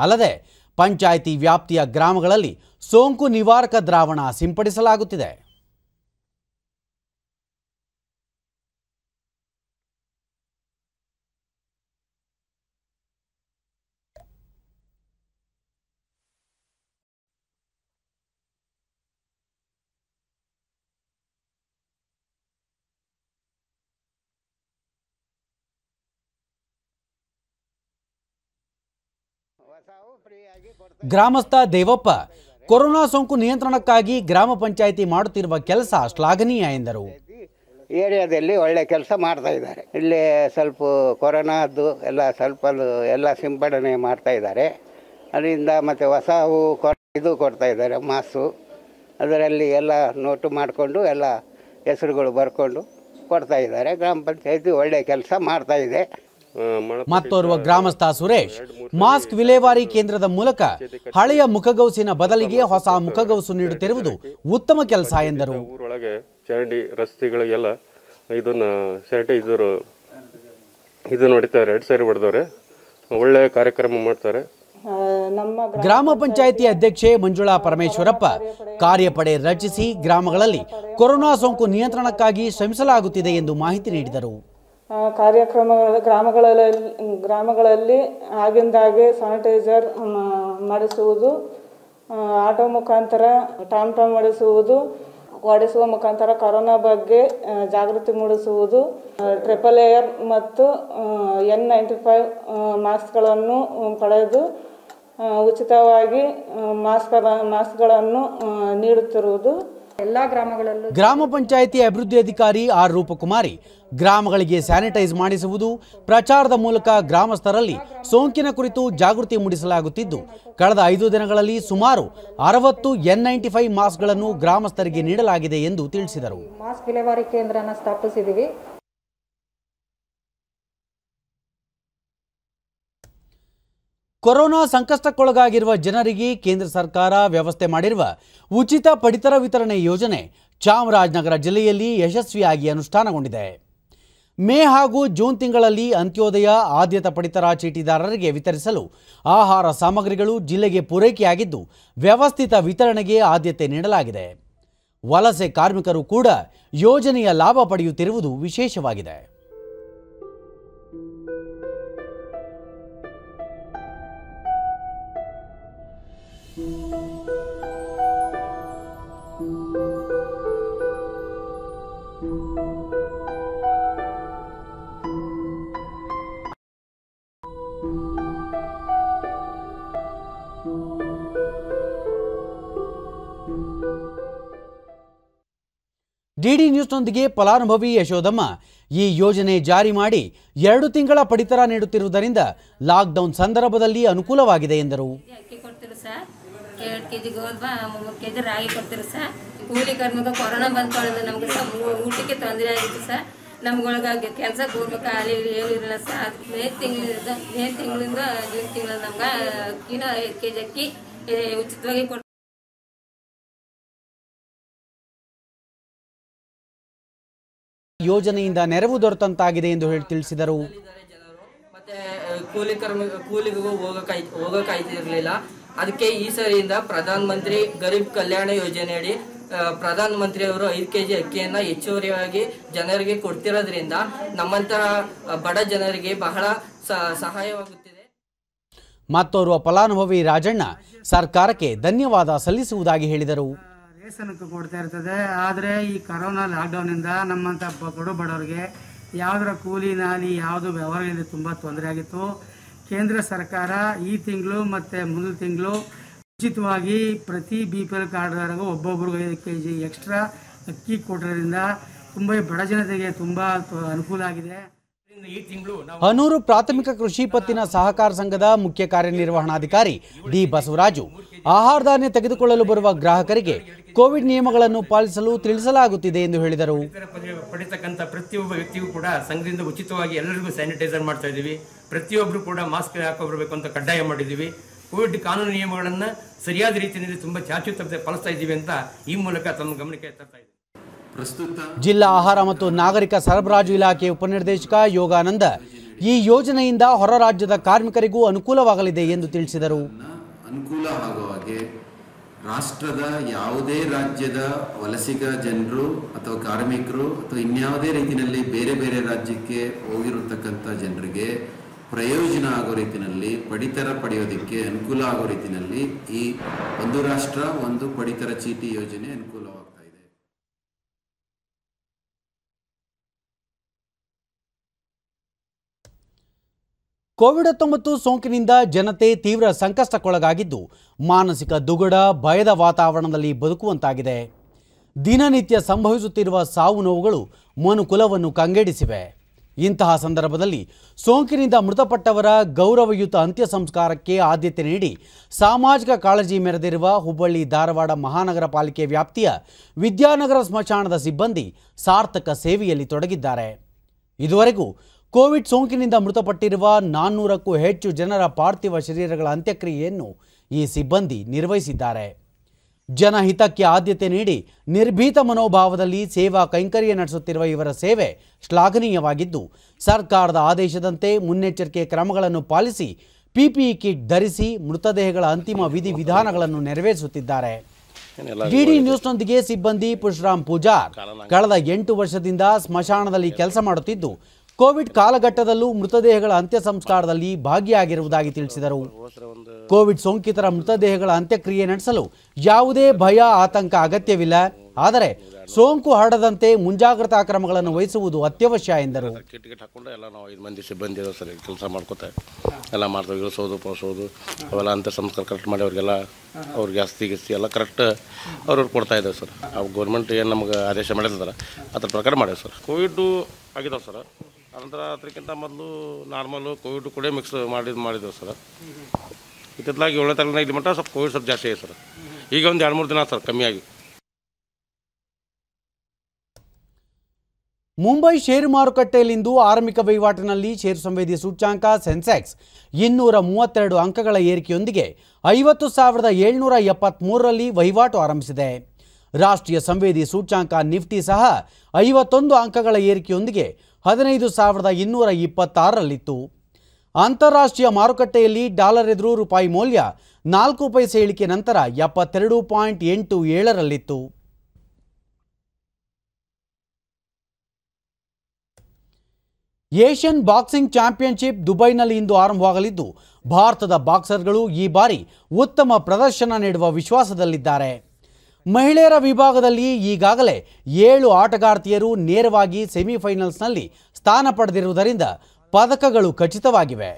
ಅಲ್ಲದೆ ಪಂಚಾಯಿತಿ ವ್ಯಾಪ್ತಿಯ ಗ್ರಾಮಗಳಲ್ಲಿ ಸೋಂಕು ನಿವಾರಕ ದ್ರಾವಣ ಸಿಂಪಡಿಸಲಾಗುತ್ತಿದೆ ಗ್ರಾಮಸ್ಥ ದೇವಪ್ಪ ಕೊರೋನಾ ಸೋಂಕು ನಿಯಂತ್ರಣಕ್ಕಾಗಿ ಗ್ರಾಮ ಪಂಚಾಯಿತಿ ಮಾಡುತ್ತಿರುವ ಕೆಲಸ ಶ್ಲಾಘನೀಯ ಎಂದರು ಏರಿಯಾದಲ್ಲಿ ಒಳ್ಳೆ ಕೆಲಸ ಮಾಡ್ತಾ ಇದ್ದಾರೆ ಇಲ್ಲಿ ಸ್ವಲ್ಪ ಕೊರೋನಾದ್ದು ಎಲ್ಲ ಸ್ವಲ್ಪ ಎಲ್ಲ ಸಿಂಪಡಣೆ ಮಾಡ್ತಾ ಇದ್ದಾರೆ ಅದರಿಂದ ಮತ್ತೆ ಹೊಸ ಇದು ಕೊಡ್ತಾ ಇದ್ದಾರೆ ಮಾಸು ಅದರಲ್ಲಿ ಎಲ್ಲ ನೋಟು ಮಾಡಿಕೊಂಡು ಎಲ್ಲ ಹೆಸರುಗಳು ಬರ್ಕೊಂಡು ಕೊಡ್ತಾ ಇದ್ದಾರೆ ಗ್ರಾಮ ಪಂಚಾಯಿತಿ ಒಳ್ಳೆ ಕೆಲಸ ಮಾಡ್ತಾ ಇದೆ ಮತ್ತೋರ್ವ ಗ್ರಾಮಸ್ಥ ಸುರೇಶ್ ಮಾಸ್ಕ್ ವಿಲೇವಾರಿ ಕೇಂದ್ರದ ಮೂಲಕ ಹಳೆಯ ಮುಖಗೌಸಿನ ಬದಲಿಗೆ ಹೊಸ ಮುಖಗೌಸು ನೀಡುತ್ತಿರುವುದು ಉತ್ತಮ ಕೆಲಸ ಎಂದರು ಊರೊಳಗೆ ಚರಂಡಿ ರಸ್ತೆಗಳಿಗೆಲ್ಲ ಇದನ್ನ ಸ್ಯಾನಿಟೈಸರ್ ಇದನ್ನ ಹೊಡಿತಾರೆ ಎರಡು ಸಾರಿ ಹೊಡೆದವ್ರೆ ಒಳ್ಳೆ ಕಾರ್ಯಕ್ರಮ ಮಾಡ್ತಾರೆ ಗ್ರಾಮ ಪಂಚಾಯಿತಿ ಅಧ್ಯಕ್ಷೆ ಮಂಜುಳಾ ಪರಮೇಶ್ವರಪ್ಪ ಕಾರ್ಯಪಡೆ ರಚಿಸಿ ಗ್ರಾಮಗಳಲ್ಲಿ ಕೊರೋನಾ ಸೋಂಕು ನಿಯಂತ್ರಣಕ್ಕಾಗಿ ಶ್ರಮಿಸಲಾಗುತ್ತಿದೆ ಎಂದು ಮಾಹಿತಿ ನೀಡಿದರು ಕಾರ್ಯಕ್ರಮ ಗ್ರಾಮಗಳಲ್ಲಿ ಗ್ರಾಮಗಳಲ್ಲಿ ಆಗಿಂದಾಗೆ ಸ್ಯಾನಿಟೈಸರ್ ಮಾಡಿಸುವುದು ಆಟೋ ಮುಖಾಂತರ ಟಾಮ್ ಟಾಮ್ ಮಾಡಿಸುವುದು ಹೊಡೆಸುವ ಮುಖಾಂತರ ಕೊರೋನಾ ಬಗ್ಗೆ ಜಾಗೃತಿ ಮೂಡಿಸುವುದು ಟ್ರಿಪಲ್ ಏಯರ್ ಮತ್ತು ಎನ್ ನೈಂಟಿ ಫೈವ್ ಮಾಸ್ಕ್ಗಳನ್ನು ಪಡೆದು ಉಚಿತವಾಗಿ ಮಾಸ್ಕ್ ಮಾಸ್ಕ್ಗಳನ್ನು ನೀಡುತ್ತಿರುವುದು ಎಲ್ಲಾ ಗ್ರಾಮಗಳಲ್ಲೂ ಗ್ರಾಮ ಪಂಚಾಯಿತಿ ಅಭಿವೃದ್ಧಿ ಅಧಿಕಾರಿ ಆರ್ ರೂಪಕುಮಾರಿ ಗ್ರಾಮಗಳಿಗೆ ಸ್ಯಾನಿಟೈಸ್ ಮಾಡಿಸುವುದು ಪ್ರಚಾರದ ಮೂಲಕ ಗ್ರಾಮಸ್ಥರಲ್ಲಿ ಸೋಂಕಿನ ಕುರಿತು ಜಾಗೃತಿ ಮೂಡಿಸಲಾಗುತ್ತಿದ್ದು ಕಳೆದ ಐದು ದಿನಗಳಲ್ಲಿ ಸುಮಾರು ಅರವತ್ತು ಎನ್ ನೈಂಟಿ ಫೈವ್ ಮಾಸ್ಕ್ಗಳನ್ನು ಗ್ರಾಮಸ್ಥರಿಗೆ ನೀಡಲಾಗಿದೆ ಎಂದು ತಿಳಿಸಿದರು ಮಾಸ್ಕ್ ವಿಲೇವಾರಿ ಕೇಂದ್ರನ ಸ್ಥಾಪಿಸಿದ್ದೀವಿ ಕೊರೋನಾ ಸಂಕಷ್ಟಕ್ಕೊಳಗಾಗಿರುವ ಜನರಿಗೆ ಕೇಂದ್ರ ಸರ್ಕಾರ ವ್ಯವಸ್ಥೆ ಮಾಡಿರುವ ಉಚಿತ ಪಡಿತರ ವಿತರಣೆ ಯೋಜನೆ ಚಾಮರಾಜನಗರ ಜಿಲ್ಲೆಯಲ್ಲಿ ಯಶಸ್ವಿಯಾಗಿ ಅನುಷ್ಠಾನಗೊಂಡಿದೆ ಮೇ ಹಾಗೂ ಜೂನ್ ತಿಂಗಳಲ್ಲಿ ಅಂತ್ಯೋದಯ ಆದ್ಯತಾ ಪಡಿತರ ಚೀಟಿದಾರರಿಗೆ ವಿತರಿಸಲು ಆಹಾರ ಸಾಮಗ್ರಿಗಳು ಜಿಲ್ಲೆಗೆ ಪೂರೈಕೆಯಾಗಿದ್ದು ವ್ಯವಸ್ಥಿತ ವಿತರಣೆಗೆ ಆದ್ಯತೆ ನೀಡಲಾಗಿದೆ ವಲಸೆ ಕಾರ್ಮಿಕರು ಕೂಡ ಯೋಜನೆಯ ಲಾಭ ಪಡೆಯುತ್ತಿರುವುದು ವಿಶೇಷವಾಗಿದೆ ಡಿಡಿ ನ್ಯೂಸ್ನೊಂದಿಗೆ ಫಲಾನುಭವಿ ಯಶೋಧಮ್ಮ ಈ ಯೋಜನೆ ಜಾರಿ ಮಾಡಿ ಎರಡು ತಿಂಗಳ ಪಡಿತರ ನೀಡುತ್ತಿರುವುದರಿಂದ ಲಾಕ್ಡೌನ್ ಸಂದರ್ಭದಲ್ಲಿ ಅನುಕೂಲವಾಗಿದೆ ಎಂದರು ಕೂಲಿ ಕಾರ್ಮಿಕ ಕೊರೋನಾ ಬಂದ್ಕೊಳ್ಳೋದು ನಮಗೆ ಊಟಕ್ಕೆ ತೊಂದರೆ ಆಗಿತ್ತು ಸರ್ ನಮ್ಗೊಳಗಾಗಿ ಕೆಲ್ಸಕ್ಕೆ ಹೋಗ್ಬೇಕು ಅಲ್ಲಿ ಏನಿರಲ್ಲ ಸರ್ ಅದು ಮೇ ತಿಂಗಳಿಂದ ಮೇ ತಿಂಗಳಿಂದ ಜೂನ್ ತಿಂಗಳ ನಮ್ಗೆ ಅಕ್ಕಿನ ಐದು ಕೆ ಜಿ ಅಕ್ಕಿ ಉಚಿತವಾಗಿ ಕೊಡ್ತಾರೆ ಯೋಜನೆಯಿಂದ ನೆರವು ದೊರೆತಂತಾಗಿದೆ ಎಂದು ಹೇಳಿ ತಿಳಿಸಿದರು ಮತ್ತೆ ಕೂಲಿ ಕರ್ಮ ಕೂಲಿಗೂ ಹೋಗಕ್ಕಾಯ್ತಿರ್ಲಿಲ್ಲ ಅದಕ್ಕೆ ಈ ಸರಿಯಿಂದ ಪ್ರಧಾನ ಮಂತ್ರಿ ಗರೀಬ್ ಕಲ್ಯಾಣ ಯೋಜನೆಯಡಿ ಪ್ರಧಾನ ಮಂತ್ರಿಯವರು ಐದು ಕೆ ಜಿ ಅಕ್ಕಿಯನ್ನು ಹೆಚ್ಚುವರಿಯಾಗಿ ಜನರಿಗೆ ಕೊಡ್ತಿರೋದ್ರಿಂದ ನಮ್ಮಂತರ ಬಡ ಜನರಿಗೆ ಬಹಳ ಸಹಾಯವಾಗುತ್ತಿದೆ ಮತ್ತೋರ್ವ ಫಲಾನುಭವಿ ರಾಜಣ್ಣ ಸರ್ಕಾರಕ್ಕೆ ಧನ್ಯವಾದ ಸಲ್ಲಿಸುವುದಾಗಿ ಹೇಳಿದರು ರೇಷನ್ಗೆ ಕೊಡ್ತಾ ಇರ್ತದೆ ಆದರೆ ಈ ಕರೋನಾ ಲಾಕ್ಡೌನಿಂದ ನಮ್ಮಂಥ ಬಡ ಬಡವ್ರಿಗೆ ಯಾವುದರ ಕೂಲಿ ನಾಲಿ ಯಾವುದು ವ್ಯವಹಾರಗಳಿಂದ ತುಂಬ ತೊಂದರೆ ಆಗಿತ್ತು ಕೇಂದ್ರ ಸರ್ಕಾರ ಈ ತಿಂಗಳು ಮತ್ತು ಮುಂದಿನ ತಿಂಗಳು ಉಚಿತವಾಗಿ ಪ್ರತಿ ಬಿ ಪಿ ಎಲ್ ಕಾರ್ಡ್ದಾರಿಗೂ ಒಬ್ಬೊಬ್ಬರಿಗೂ ಐದು ಕೆ ಜಿ ಎಕ್ಸ್ಟ್ರಾ ಅಕ್ಕಿ ಕೊಟ್ಟೋದ್ರಿಂದ ತುಂಬ ಬಡ ಜನತೆಗೆ ತುಂಬ ಅನುಕೂಲ ಆಗಿದೆ ಹನೂರು ಪ್ರಾಥಮಿಕ ಕೃಷಿ ಪತ್ತಿನ ಸಹಕಾರ ಸಂಘದ ಮುಖ್ಯ ಕಾರ್ಯನಿರ್ವಹಣಾಧಿಕಾರಿ ಡಿ ಬಸವರಾಜು ಆಹಾರ ಧಾನ್ಯ ತೆಗೆದುಕೊಳ್ಳಲು ಬರುವ ಗ್ರಾಹಕರಿಗೆ ಕೋವಿಡ್ ನಿಯಮಗಳನ್ನು ಪಾಲಿಸಲು ತಿಳಿಸಲಾಗುತ್ತಿದೆ ಎಂದು ಹೇಳಿದರು ಪಡಿತಕ್ಕಂಥ ಪ್ರತಿಯೊಬ್ಬ ವ್ಯಕ್ತಿಯೂ ಕೂಡ ಸಂಘದಿಂದ ಉಚಿತವಾಗಿ ಎಲ್ಲರಿಗೂ ಸ್ಯಾನಿಟೈಸರ್ ಮಾಡ್ತಾ ಇದ್ದೀವಿ ಪ್ರತಿಯೊಬ್ಬರು ಕೂಡ ಮಾಸ್ಕ್ ಹಾಕೋಬರ್ಬೇಕು ಅಂತ ಕಡ್ಡಾಯ ಮಾಡಿದ್ದೀವಿ ಕೋವಿಡ್ ಕಾನೂನು ನಿಯಮಗಳನ್ನು ಸರಿಯಾದ ರೀತಿಯಲ್ಲಿ ತುಂಬ ಚಾಚು ತಪ್ಪದೆ ಪಾಲಿಸ್ತಾ ಇದ್ದೀವಿ ಅಂತ ಈ ಮೂಲಕ ತಮ್ಮ ಗಮನಕ್ಕೆ ತರ್ತಾ ಜಿಲ್ಲಾ ಆಹಾರ ಮತ್ತು ನಾಗರಿಕ ಸರಬರಾಜು ಇಲಾಖೆ ಉಪನಿರ್ದೇಶಕ ಯೋಗಾನಂದ ಈ ಯೋಜನೆಯಿಂದ ಹೊರ ರಾಜ್ಯದ ಕಾರ್ಮಿಕರಿಗೂ ಅನುಕೂಲವಾಗಲಿದೆ ಎಂದು ತಿಳಿಸಿದರು ಅನುಕೂಲ ಆಗುವ ಹಾಗೆ ರಾಷ್ಟ್ರದ ಯಾವುದೇ ರಾಜ್ಯದ ವಲಸಿಗ ಜನರು ಅಥವಾ ಕಾರ್ಮಿಕರು ಅಥವಾ ಇನ್ಯಾವುದೇ ರೀತಿಯಲ್ಲಿ ಬೇರೆ ಬೇರೆ ರಾಜ್ಯಕ್ಕೆ ಹೋಗಿರತಕ್ಕಂಥ ಜನರಿಗೆ ಪ್ರಯೋಜನ ಆಗೋ ರೀತಿಯಲ್ಲಿ ಪಡಿತರ ಪಡೆಯೋದಕ್ಕೆ ಅನುಕೂಲ ಆಗೋ ರೀತಿಯಲ್ಲಿ ಈ ಒಂದು ರಾಷ್ಟ್ರ ಒಂದು ಪಡಿತರ ಚೀಟಿ ಯೋಜನೆ ಅನುಕೂಲ ಕೋವಿಡ್ ಹತ್ತೊಂಬತ್ತು ಸೋಂಕಿನಿಂದ ಜನತೆ ತೀವ್ರ ಸಂಕಷ್ಟಕ್ಕೊಳಗಾಗಿದ್ದು ಮಾನಸಿಕ ದುಗಡ ಭಯದ ವಾತಾವರಣದಲ್ಲಿ ಬದುಕುವಂತಾಗಿದೆ ದಿನನಿತ್ಯ ಸಂಭವಿಸುತ್ತಿರುವ ಸಾವು ನೋವುಗಳು ಮನುಕುಲವನ್ನು ಕಂಗೆಡಿಸಿವೆ ಇಂತಹ ಸಂದರ್ಭದಲ್ಲಿ ಸೋಂಕಿನಿಂದ ಮೃತಪಟ್ಟವರ ಗೌರವಯುತ ಅಂತ್ಯ ಸಂಸ್ಕಾರಕ್ಕೆ ಆದ್ಯತೆ ನೀಡಿ ಸಾಮಾಜಿಕ ಕಾಳಜಿ ಮೆರೆದಿರುವ ಹುಬ್ಬಳ್ಳಿ ಧಾರವಾಡ ಮಹಾನಗರ ಪಾಲಿಕೆ ವ್ಯಾಪ್ತಿಯ ವಿದ್ಯಾನಗರ ಸ್ಮಶಾನದ ಸಿಬ್ಬಂದಿ ಸಾರ್ಥಕ ಸೇವೆಯಲ್ಲಿ ತೊಡಗಿದ್ದಾರೆ ಇದುವರೆಗೂ ಕೋವಿಡ್ ಸೋಂಕಿನಿಂದ ಮೃತಪಟ್ಟಿರುವ ನಾನ್ನೂರಕ್ಕೂ ಹೆಚ್ಚು ಜನರ ಪಾರ್ಥಿವ ಶರೀರಗಳ ಅಂತ್ಯಕ್ರಿಯೆಯನ್ನು ಈ ಸಿಬ್ಬಂದಿ ನಿರ್ವಹಿಸಿದ್ದಾರೆ ಜನಹಿತಕ್ಕೆ ಆದ್ಯತೆ ನೀಡಿ ನಿರ್ಭೀತ ಮನೋಭಾವದಲ್ಲಿ ಸೇವಾ ಕೈಂಕರ್ಯ ನಡೆಸುತ್ತಿರುವ ಇವರ ಸೇವೆ ಶ್ಲಾಘನೀಯವಾಗಿದ್ದು ಸರ್ಕಾರದ ಆದೇಶದಂತೆ ಮುನ್ನೆಚ್ಚರಿಕೆ ಕ್ರಮಗಳನ್ನು ಪಾಲಿಸಿ ಪಿಪಿಇ ಕಿಟ್ ಧರಿಸಿ ಮೃತದೇಹಗಳ ಅಂತಿಮ ವಿಧಿವಿಧಾನಗಳನ್ನು ನೆರವೇರಿಸುತ್ತಿದ್ದಾರೆ ಡಿಡಿ ನ್ಯೂಸ್ನೊಂದಿಗೆ ಸಿಬ್ಬಂದಿ ಪುಷ್ರಾಮ್ ಪೂಜಾರ್ ಕಳೆದ ಎಂಟು ವರ್ಷದಿಂದ ಸ್ಮಶಾನದಲ್ಲಿ ಕೆಲಸ ಮಾಡುತ್ತಿದ್ದು ಕೋವಿಡ್ ಕಾಲಘಟ್ಟದಲ್ಲೂ ಮೃತದೇಹಗಳ ಅಂತ್ಯ ಸಂಸ್ಕಾರದಲ್ಲಿ ಭಾಗಿಯಾಗಿರುವುದಾಗಿ ತಿಳಿಸಿದರು ಕೋವಿಡ್ ಸೋಂಕಿತರ ಮೃತದೇಹಗಳ ಅಂತ್ಯಕ್ರಿಯೆ ನಡೆಸಲು ಯಾವುದೇ ಭಯ ಆತಂಕ ಅಗತ್ಯವಿಲ್ಲ ಆದರೆ ಸೋಂಕು ಹರಡದಂತೆ ಮುಂಜಾಗ್ರತಾ ಕ್ರಮಗಳನ್ನು ವಹಿಸುವುದು ಅತ್ಯವಶ್ಯ ಎಂದರು ಎಲ್ಲ ನಾವು ಐದು ಮಂದಿ ಸಿಬ್ಬಂದಿ ಸರ್ ಕೆಲಸ ಮಾಡ್ಕೋತಾ ಎಲ್ಲ ಮಾಡ್ತೇವೆ ಇಳಿಸೋದು ಪೋಸೋದು ಅವೆಲ್ಲ ಅಂತ್ಯ ಸಂಸ್ಕಾರ ಕರೆಕ್ಟ್ ಮಾಡಿ ಅವ್ರಿಗೆಲ್ಲ ಅವ್ರಿಗೆ ಅಸ್ತಿ ಗಿಸ್ತಿ ಎಲ್ಲ ಕರೆಕ್ಟ್ ಅವ್ರವ್ರು ಕೊಡ್ತಾ ಇದ್ದಾರೆ ಸರ್ ಅವ್ರು ಗೌರ್ಮೆಂಟ್ ಏನು ನಮ್ಗೆ ಆದೇಶ ಮಾಡಿದ್ರೆ ಅದ್ರ ಪ್ರಕಾರ ಮಾಡಿದೆ ಸರ್ ಕೋವಿಡ್ ಆಗಿದಾವೆ ಸರ್ ಅನಂತರ ಅದಕ್ಕಿಂತ ಮೊದಲು ನಾರ್ಮಲ್ಲು ಕೋವಿಡ್ ಕೂಡ ಮಿಕ್ಸ್ ಮಾಡಿದ್ದು ಮಾಡಿದ್ದೆವು ಸರ್ ಇತ್ತಿತ್ತಲಾಗಿ ಏಳನೇ ತರಗತಿನ ಇಲ್ಲಿ ಮಟ್ಟ ಸ್ವಲ್ಪ ಕೋವಿಡ್ ಸ್ವಲ್ಪ ಜಾಸ್ತಿ ಆಗಿದೆ ಸರ್ ಈಗ ಒಂದು ಎರಡು ಮೂರು ದಿನ ಸರ್ ಕಮ್ಮಿಯಾಗಿ ಮುಂಬೈ ಷೇರು ಮಾರುಕಟ್ಟೆಯಲ್ಲಿಂದು ಆರಂಭಿಕ ವಹಿವಾಟಿನಲ್ಲಿ ಷೇರು ಸಂವೇದಿ ಸೂಚ್ಯಾಂಕ ಸೆನ್ಸೆಕ್ಸ್ ಇನ್ನೂರ ಮೂವತ್ತೆರಡು ಅಂಕಗಳ ಏರಿಕೆಯೊಂದಿಗೆ ಐವತ್ತು ಸಾವಿರದ ಏಳ್ನೂರ ಎಪ್ಪತ್ತ್ಮೂರರಲ್ಲಿ ವಹಿವಾಟು ಆರಂಭಿಸಿದೆ ರಾಷ್ಟ್ರೀಯ ಸಂವೇದಿ ಸೂಚ್ಯಾಂಕ ನಿಫ್ಟಿ ಸಹ ಐವತ್ತೊಂದು ಅಂಕಗಳ ಏರಿಕೆಯೊಂದಿಗೆ ಹದಿನೈದು ಸಾವಿರದ ಇನ್ನೂರ ಇಪ್ಪತ್ತಾರರಲ್ಲಿತ್ತು ಅಂತಾರಾಷ್ಟ್ರೀಯ ಮಾರುಕಟ್ಟೆಯಲ್ಲಿ ಡಾಲರ್ ಎದುರು ರೂಪಾಯಿ ಮೌಲ್ಯ ನಾಲ್ಕು ಪೈಸೆ ಇಳಿಕೆ ನಂತರ ಎಪ್ಪತ್ತೆರಡು ಪಾಯಿಂಟ್ ಎಂಟು ಏಳರಲ್ಲಿತ್ತು ಏಷ್ಯನ್ ಬಾಕ್ಸಿಂಗ್ ಚಾಂಪಿಯನ್ಶಿಪ್ ದುಬೈನಲ್ಲಿ ಇಂದು ಆರಂಭವಾಗಲಿದ್ದು ಭಾರತದ ಬಾಕ್ಸರ್ಗಳು ಈ ಬಾರಿ ಉತ್ತಮ ಪ್ರದರ್ಶನ ನೀಡುವ ವಿಶ್ವಾಸದಲ್ಲಿದ್ದಾರೆ ಮಹಿಳೆಯರ ವಿಭಾಗದಲ್ಲಿ ಈಗಾಗಲೇ ಏಳು ಆಟಗಾರ್ತಿಯರು ನೇರವಾಗಿ ಸೆಮಿಫೈನಲ್ಸ್ನಲ್ಲಿ ಸ್ಥಾನ ಪಡೆದಿರುವುದರಿಂದ ಪದಕಗಳು ಖಚಿತವಾಗಿವೆ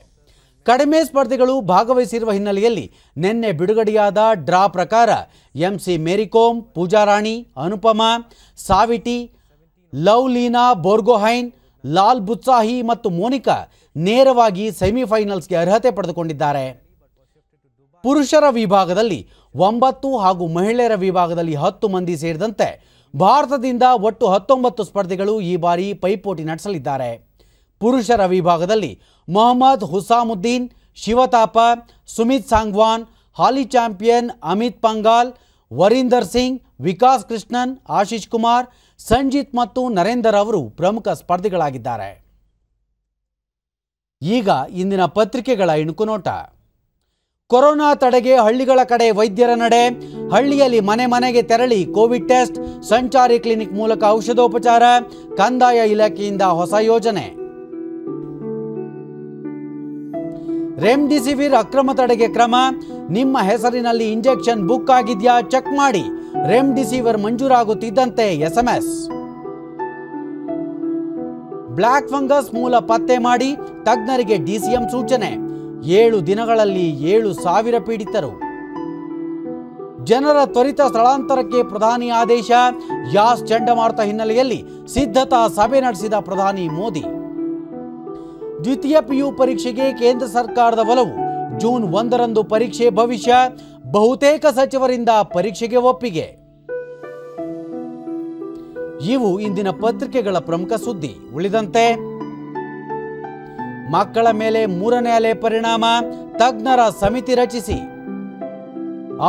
ಕಡಿಮೆ ಸ್ಪರ್ಧೆಗಳು ಭಾಗವಹಿಸಿರುವ ಹಿನ್ನೆಲೆಯಲ್ಲಿ ನಿನ್ನೆ ಬಿಡುಗಡೆಯಾದ ಡ್ರಾ ಪ್ರಕಾರ ಎಂಸಿ ಮೇರಿಕೋಮ್ ಪೂಜಾರಾಣಿ ಅನುಪಮಾ ಸಾವಿಟಿ ಲೀನಾ ಬೋರ್ಗೋಹೈನ್ ಲಾಲ್ ಬುತ್ಸಾಹಿ ಮತ್ತು ಮೋನಿಕಾ ನೇರವಾಗಿ ಸೆಮಿಫೈನಲ್ಸ್ಗೆ ಅರ್ಹತೆ ಪಡೆದುಕೊಂಡಿದ್ದಾರೆ ಪುರುಷರ ವಿಭಾಗದಲ್ಲಿ ಒಂಬತ್ತು ಹಾಗೂ ಮಹಿಳೆಯರ ವಿಭಾಗದಲ್ಲಿ ಹತ್ತು ಮಂದಿ ಸೇರಿದಂತೆ ಭಾರತದಿಂದ ಒಟ್ಟು ಹತ್ತೊಂಬತ್ತು ಸ್ಪರ್ಧಿಗಳು ಈ ಬಾರಿ ಪೈಪೋಟಿ ನಡೆಸಲಿದ್ದಾರೆ ಪುರುಷರ ವಿಭಾಗದಲ್ಲಿ ಮೊಹಮ್ಮದ್ ಹುಸಾಮುದ್ದೀನ್ ಶಿವತಾಪ ಸುಮಿತ್ ಸಾಂಗ್ವಾನ್ ಹಾಲಿ ಚಾಂಪಿಯನ್ ಅಮಿತ್ ಪಂಗಾಲ್ ವರೀಂದರ್ ಸಿಂಗ್ ವಿಕಾಸ್ ಕೃಷ್ಣನ್ ಆಶೀಶ್ ಕುಮಾರ್ ಸಂಜಿತ್ ಮತ್ತು ನರೇಂದರ್ ಅವರು ಪ್ರಮುಖ ಸ್ಪರ್ಧಿಗಳಾಗಿದ್ದಾರೆ ಈಗ ಇಂದಿನ ಪತ್ರಿಕೆಗಳ ಇಣುಕು ನೋಟ ಕೊರೋನಾ ತಡೆಗೆ ಹಳ್ಳಿಗಳ ಕಡೆ ವೈದ್ಯರ ನಡೆ ಹಳ್ಳಿಯಲ್ಲಿ ಮನೆ ಮನೆಗೆ ತೆರಳಿ ಕೋವಿಡ್ ಟೆಸ್ಟ್ ಸಂಚಾರಿ ಕ್ಲಿನಿಕ್ ಮೂಲಕ ಔಷಧೋಪಚಾರ ಕಂದಾಯ ಇಲಾಖೆಯಿಂದ ಹೊಸ ಯೋಜನೆ ರೆಮ್ಡಿಸಿವಿರ್ ಅಕ್ರಮ ತಡೆಗೆ ಕ್ರಮ ನಿಮ್ಮ ಹೆಸರಿನಲ್ಲಿ ಇಂಜೆಕ್ಷನ್ ಬುಕ್ ಆಗಿದೆಯಾ ಚೆಕ್ ಮಾಡಿ ರೆಮ್ಡಿಸಿವಿರ್ ಮಂಜೂರಾಗುತ್ತಿದ್ದಂತೆ ಎಸ್ಎಂಎಸ್ ಬ್ಲ್ಯಾಕ್ ಫಂಗಸ್ ಮೂಲ ಪತ್ತೆ ಮಾಡಿ ತಜ್ಞರಿಗೆ ಡಿಸಿಎಂ ಸೂಚನೆ ಏಳು ದಿನಗಳಲ್ಲಿ ಏಳು ಸಾವಿರ ಪೀಡಿತರು ಜನರ ತ್ವರಿತ ಸ್ಥಳಾಂತರಕ್ಕೆ ಪ್ರಧಾನಿ ಆದೇಶ ಯಾಸ್ ಚಂಡಮಾರುತ ಹಿನ್ನೆಲೆಯಲ್ಲಿ ಸಿದ್ಧತಾ ಸಭೆ ನಡೆಸಿದ ಪ್ರಧಾನಿ ಮೋದಿ ದ್ವಿತೀಯ ಪಿಯು ಪರೀಕ್ಷೆಗೆ ಕೇಂದ್ರ ಸರ್ಕಾರದ ಒಲವು ಜೂನ್ ಒಂದರಂದು ಪರೀಕ್ಷೆ ಭವಿಷ್ಯ ಬಹುತೇಕ ಸಚಿವರಿಂದ ಪರೀಕ್ಷೆಗೆ ಒಪ್ಪಿಗೆ ಇವು ಇಂದಿನ ಪತ್ರಿಕೆಗಳ ಪ್ರಮುಖ ಸುದ್ದಿ ಉಳಿದಂತೆ ಮಕ್ಕಳ ಮೇಲೆ ಮೂರನೇ ಅಲೆ ಪರಿಣಾಮ ತಜ್ಞರ ಸಮಿತಿ ರಚಿಸಿ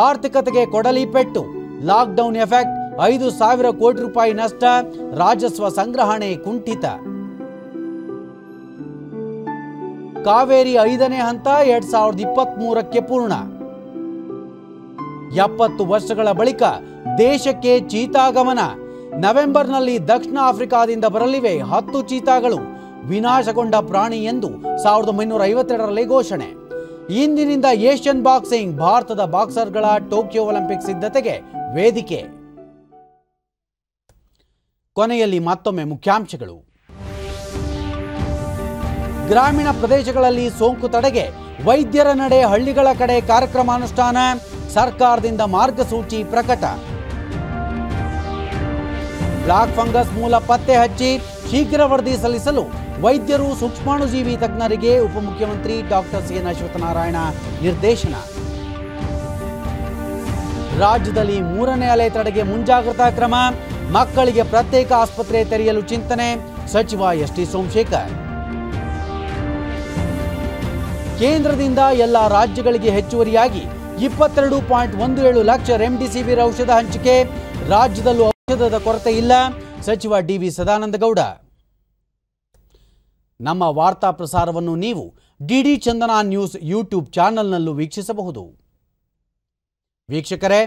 ಆರ್ಥಿಕತೆಗೆ ಕೊಡಲಿ ಪೆಟ್ಟು ಲಾಕ್ಡೌನ್ ಎಫೆಕ್ಟ್ ಐದು ಸಾವಿರ ಕೋಟಿ ರೂಪಾಯಿ ನಷ್ಟ ರಾಜಸ್ವ ಸಂಗ್ರಹಣೆ ಕುಂಠಿತ ಕಾವೇರಿ ಐದನೇ ಹಂತ ಎರಡ್ ಸಾವಿರದ ಇಪ್ಪತ್ತ್ ಮೂರಕ್ಕೆ ಪೂರ್ಣ ಎಪ್ಪತ್ತು ವರ್ಷಗಳ ಬಳಿಕ ದೇಶಕ್ಕೆ ಚೀತಾಗಮನ ನವೆಂಬರ್ನಲ್ಲಿ ದಕ್ಷಿಣ ಆಫ್ರಿಕಾದಿಂದ ಬರಲಿವೆ ಹತ್ತು ಚೀತಾಗಳು ವಿನಾಶಗೊಂಡ ಪ್ರಾಣಿ ಎಂದು ಸಾವಿರದ ಒಂಬೈನೂರ ಐವತ್ತೆರಡರಲ್ಲಿ ಘೋಷಣೆ ಇಂದಿನಿಂದ ಏಷ್ಯನ್ ಬಾಕ್ಸಿಂಗ್ ಭಾರತದ ಬಾಕ್ಸರ್ಗಳ ಟೋಕಿಯೋ ಒಲಿಂಪಿಕ್ ಸಿದ್ಧತೆಗೆ ವೇದಿಕೆ ಕೊನೆಯಲ್ಲಿ ಮತ್ತೊಮ್ಮೆ ಮುಖ್ಯಾಂಶಗಳು ಗ್ರಾಮೀಣ ಪ್ರದೇಶಗಳಲ್ಲಿ ಸೋಂಕು ತಡೆಗೆ ವೈದ್ಯರ ನಡೆ ಹಳ್ಳಿಗಳ ಕಡೆ ಕಾರ್ಯಕ್ರಮ ಅನುಷ್ಠಾನ ಸರ್ಕಾರದಿಂದ ಮಾರ್ಗಸೂಚಿ ಪ್ರಕಟ ಬ್ಲಾಕ್ ಫಂಗಸ್ ಮೂಲ ಪತ್ತೆ ಹಚ್ಚಿ ಶೀಘ್ರ ವರದಿ ಸಲ್ಲಿಸಲು ವೈದ್ಯರು ಸೂಕ್ಷ್ಮಾಣುಜೀವಿ ತಜ್ಞರಿಗೆ ಉಪಮುಖ್ಯಮಂತ್ರಿ ಡಾಕ್ಟರ್ ಸಿಎನ್ ಎನ್ ಅಶ್ವತ್ಥನಾರಾಯಣ ನಿರ್ದೇಶನ ರಾಜ್ಯದಲ್ಲಿ ಮೂರನೇ ಅಲೆ ತಡೆಗೆ ಮುಂಜಾಗ್ರತಾ ಕ್ರಮ ಮಕ್ಕಳಿಗೆ ಪ್ರತ್ಯೇಕ ಆಸ್ಪತ್ರೆ ತೆರೆಯಲು ಚಿಂತನೆ ಸಚಿವ ಎಸ್ ಟಿ ಸೋಮಶೇಖರ್ ಕೇಂದ್ರದಿಂದ ಎಲ್ಲ ರಾಜ್ಯಗಳಿಗೆ ಹೆಚ್ಚುವರಿಯಾಗಿ ಇಪ್ಪತ್ತೆರಡು ಪಾಯಿಂಟ್ ಒಂದು ಏಳು ಲಕ್ಷ ರೆಮ್ಡಿಸಿವಿರ್ ಔಷಧ ಹಂಚಿಕೆ ರಾಜ್ಯದಲ್ಲೂ ಔಷಧದ ಕೊರತೆ ಇಲ್ಲ ಸಚಿವ ಡಿವಿ ಸದಾನಂದಗೌಡ ನಮ್ಮ ವಾರ್ತಾ ಪ್ರಸಾರವನ್ನು ನೀವು ಡಿಡಿ ಚಂದನ ನ್ಯೂಸ್ ಯೂಟ್ಯೂಬ್ ಚಾನಲ್ನಲ್ಲೂ ವೀಕ್ಷಿಸಬಹುದು ವೀಕ್ಷಕರೇ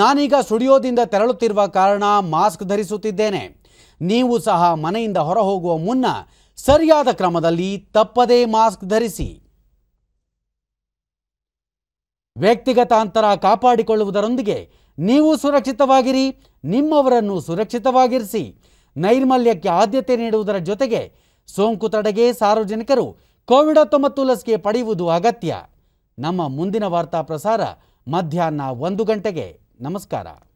ನಾನೀಗ ಸ್ಟುಡಿಯೋದಿಂದ ತೆರಳುತ್ತಿರುವ ಕಾರಣ ಮಾಸ್ಕ್ ಧರಿಸುತ್ತಿದ್ದೇನೆ ನೀವು ಸಹ ಮನೆಯಿಂದ ಹೊರ ಹೋಗುವ ಮುನ್ನ ಸರಿಯಾದ ಕ್ರಮದಲ್ಲಿ ತಪ್ಪದೇ ಮಾಸ್ಕ್ ಧರಿಸಿ ವ್ಯಕ್ತಿಗತ ಅಂತರ ಕಾಪಾಡಿಕೊಳ್ಳುವುದರೊಂದಿಗೆ ನೀವು ಸುರಕ್ಷಿತವಾಗಿರಿ ನಿಮ್ಮವರನ್ನು ಸುರಕ್ಷಿತವಾಗಿರಿಸಿ ನೈರ್ಮಲ್ಯಕ್ಕೆ ಆದ್ಯತೆ ನೀಡುವುದರ ಜೊತೆಗೆ ಸೋಂಕು ತಡೆಗೆ ಸಾರ್ವಜನಿಕರು ಕೋವಿಡ್ ಹತ್ತೊಂಬತ್ತು ಲಸಿಕೆ ಪಡೆಯುವುದು ಅಗತ್ಯ ನಮ್ಮ ಮುಂದಿನ ವಾರ್ತಾ ಪ್ರಸಾರ ಮಧ್ಯಾಹ್ನ ಒಂದು ಗಂಟೆಗೆ ನಮಸ್ಕಾರ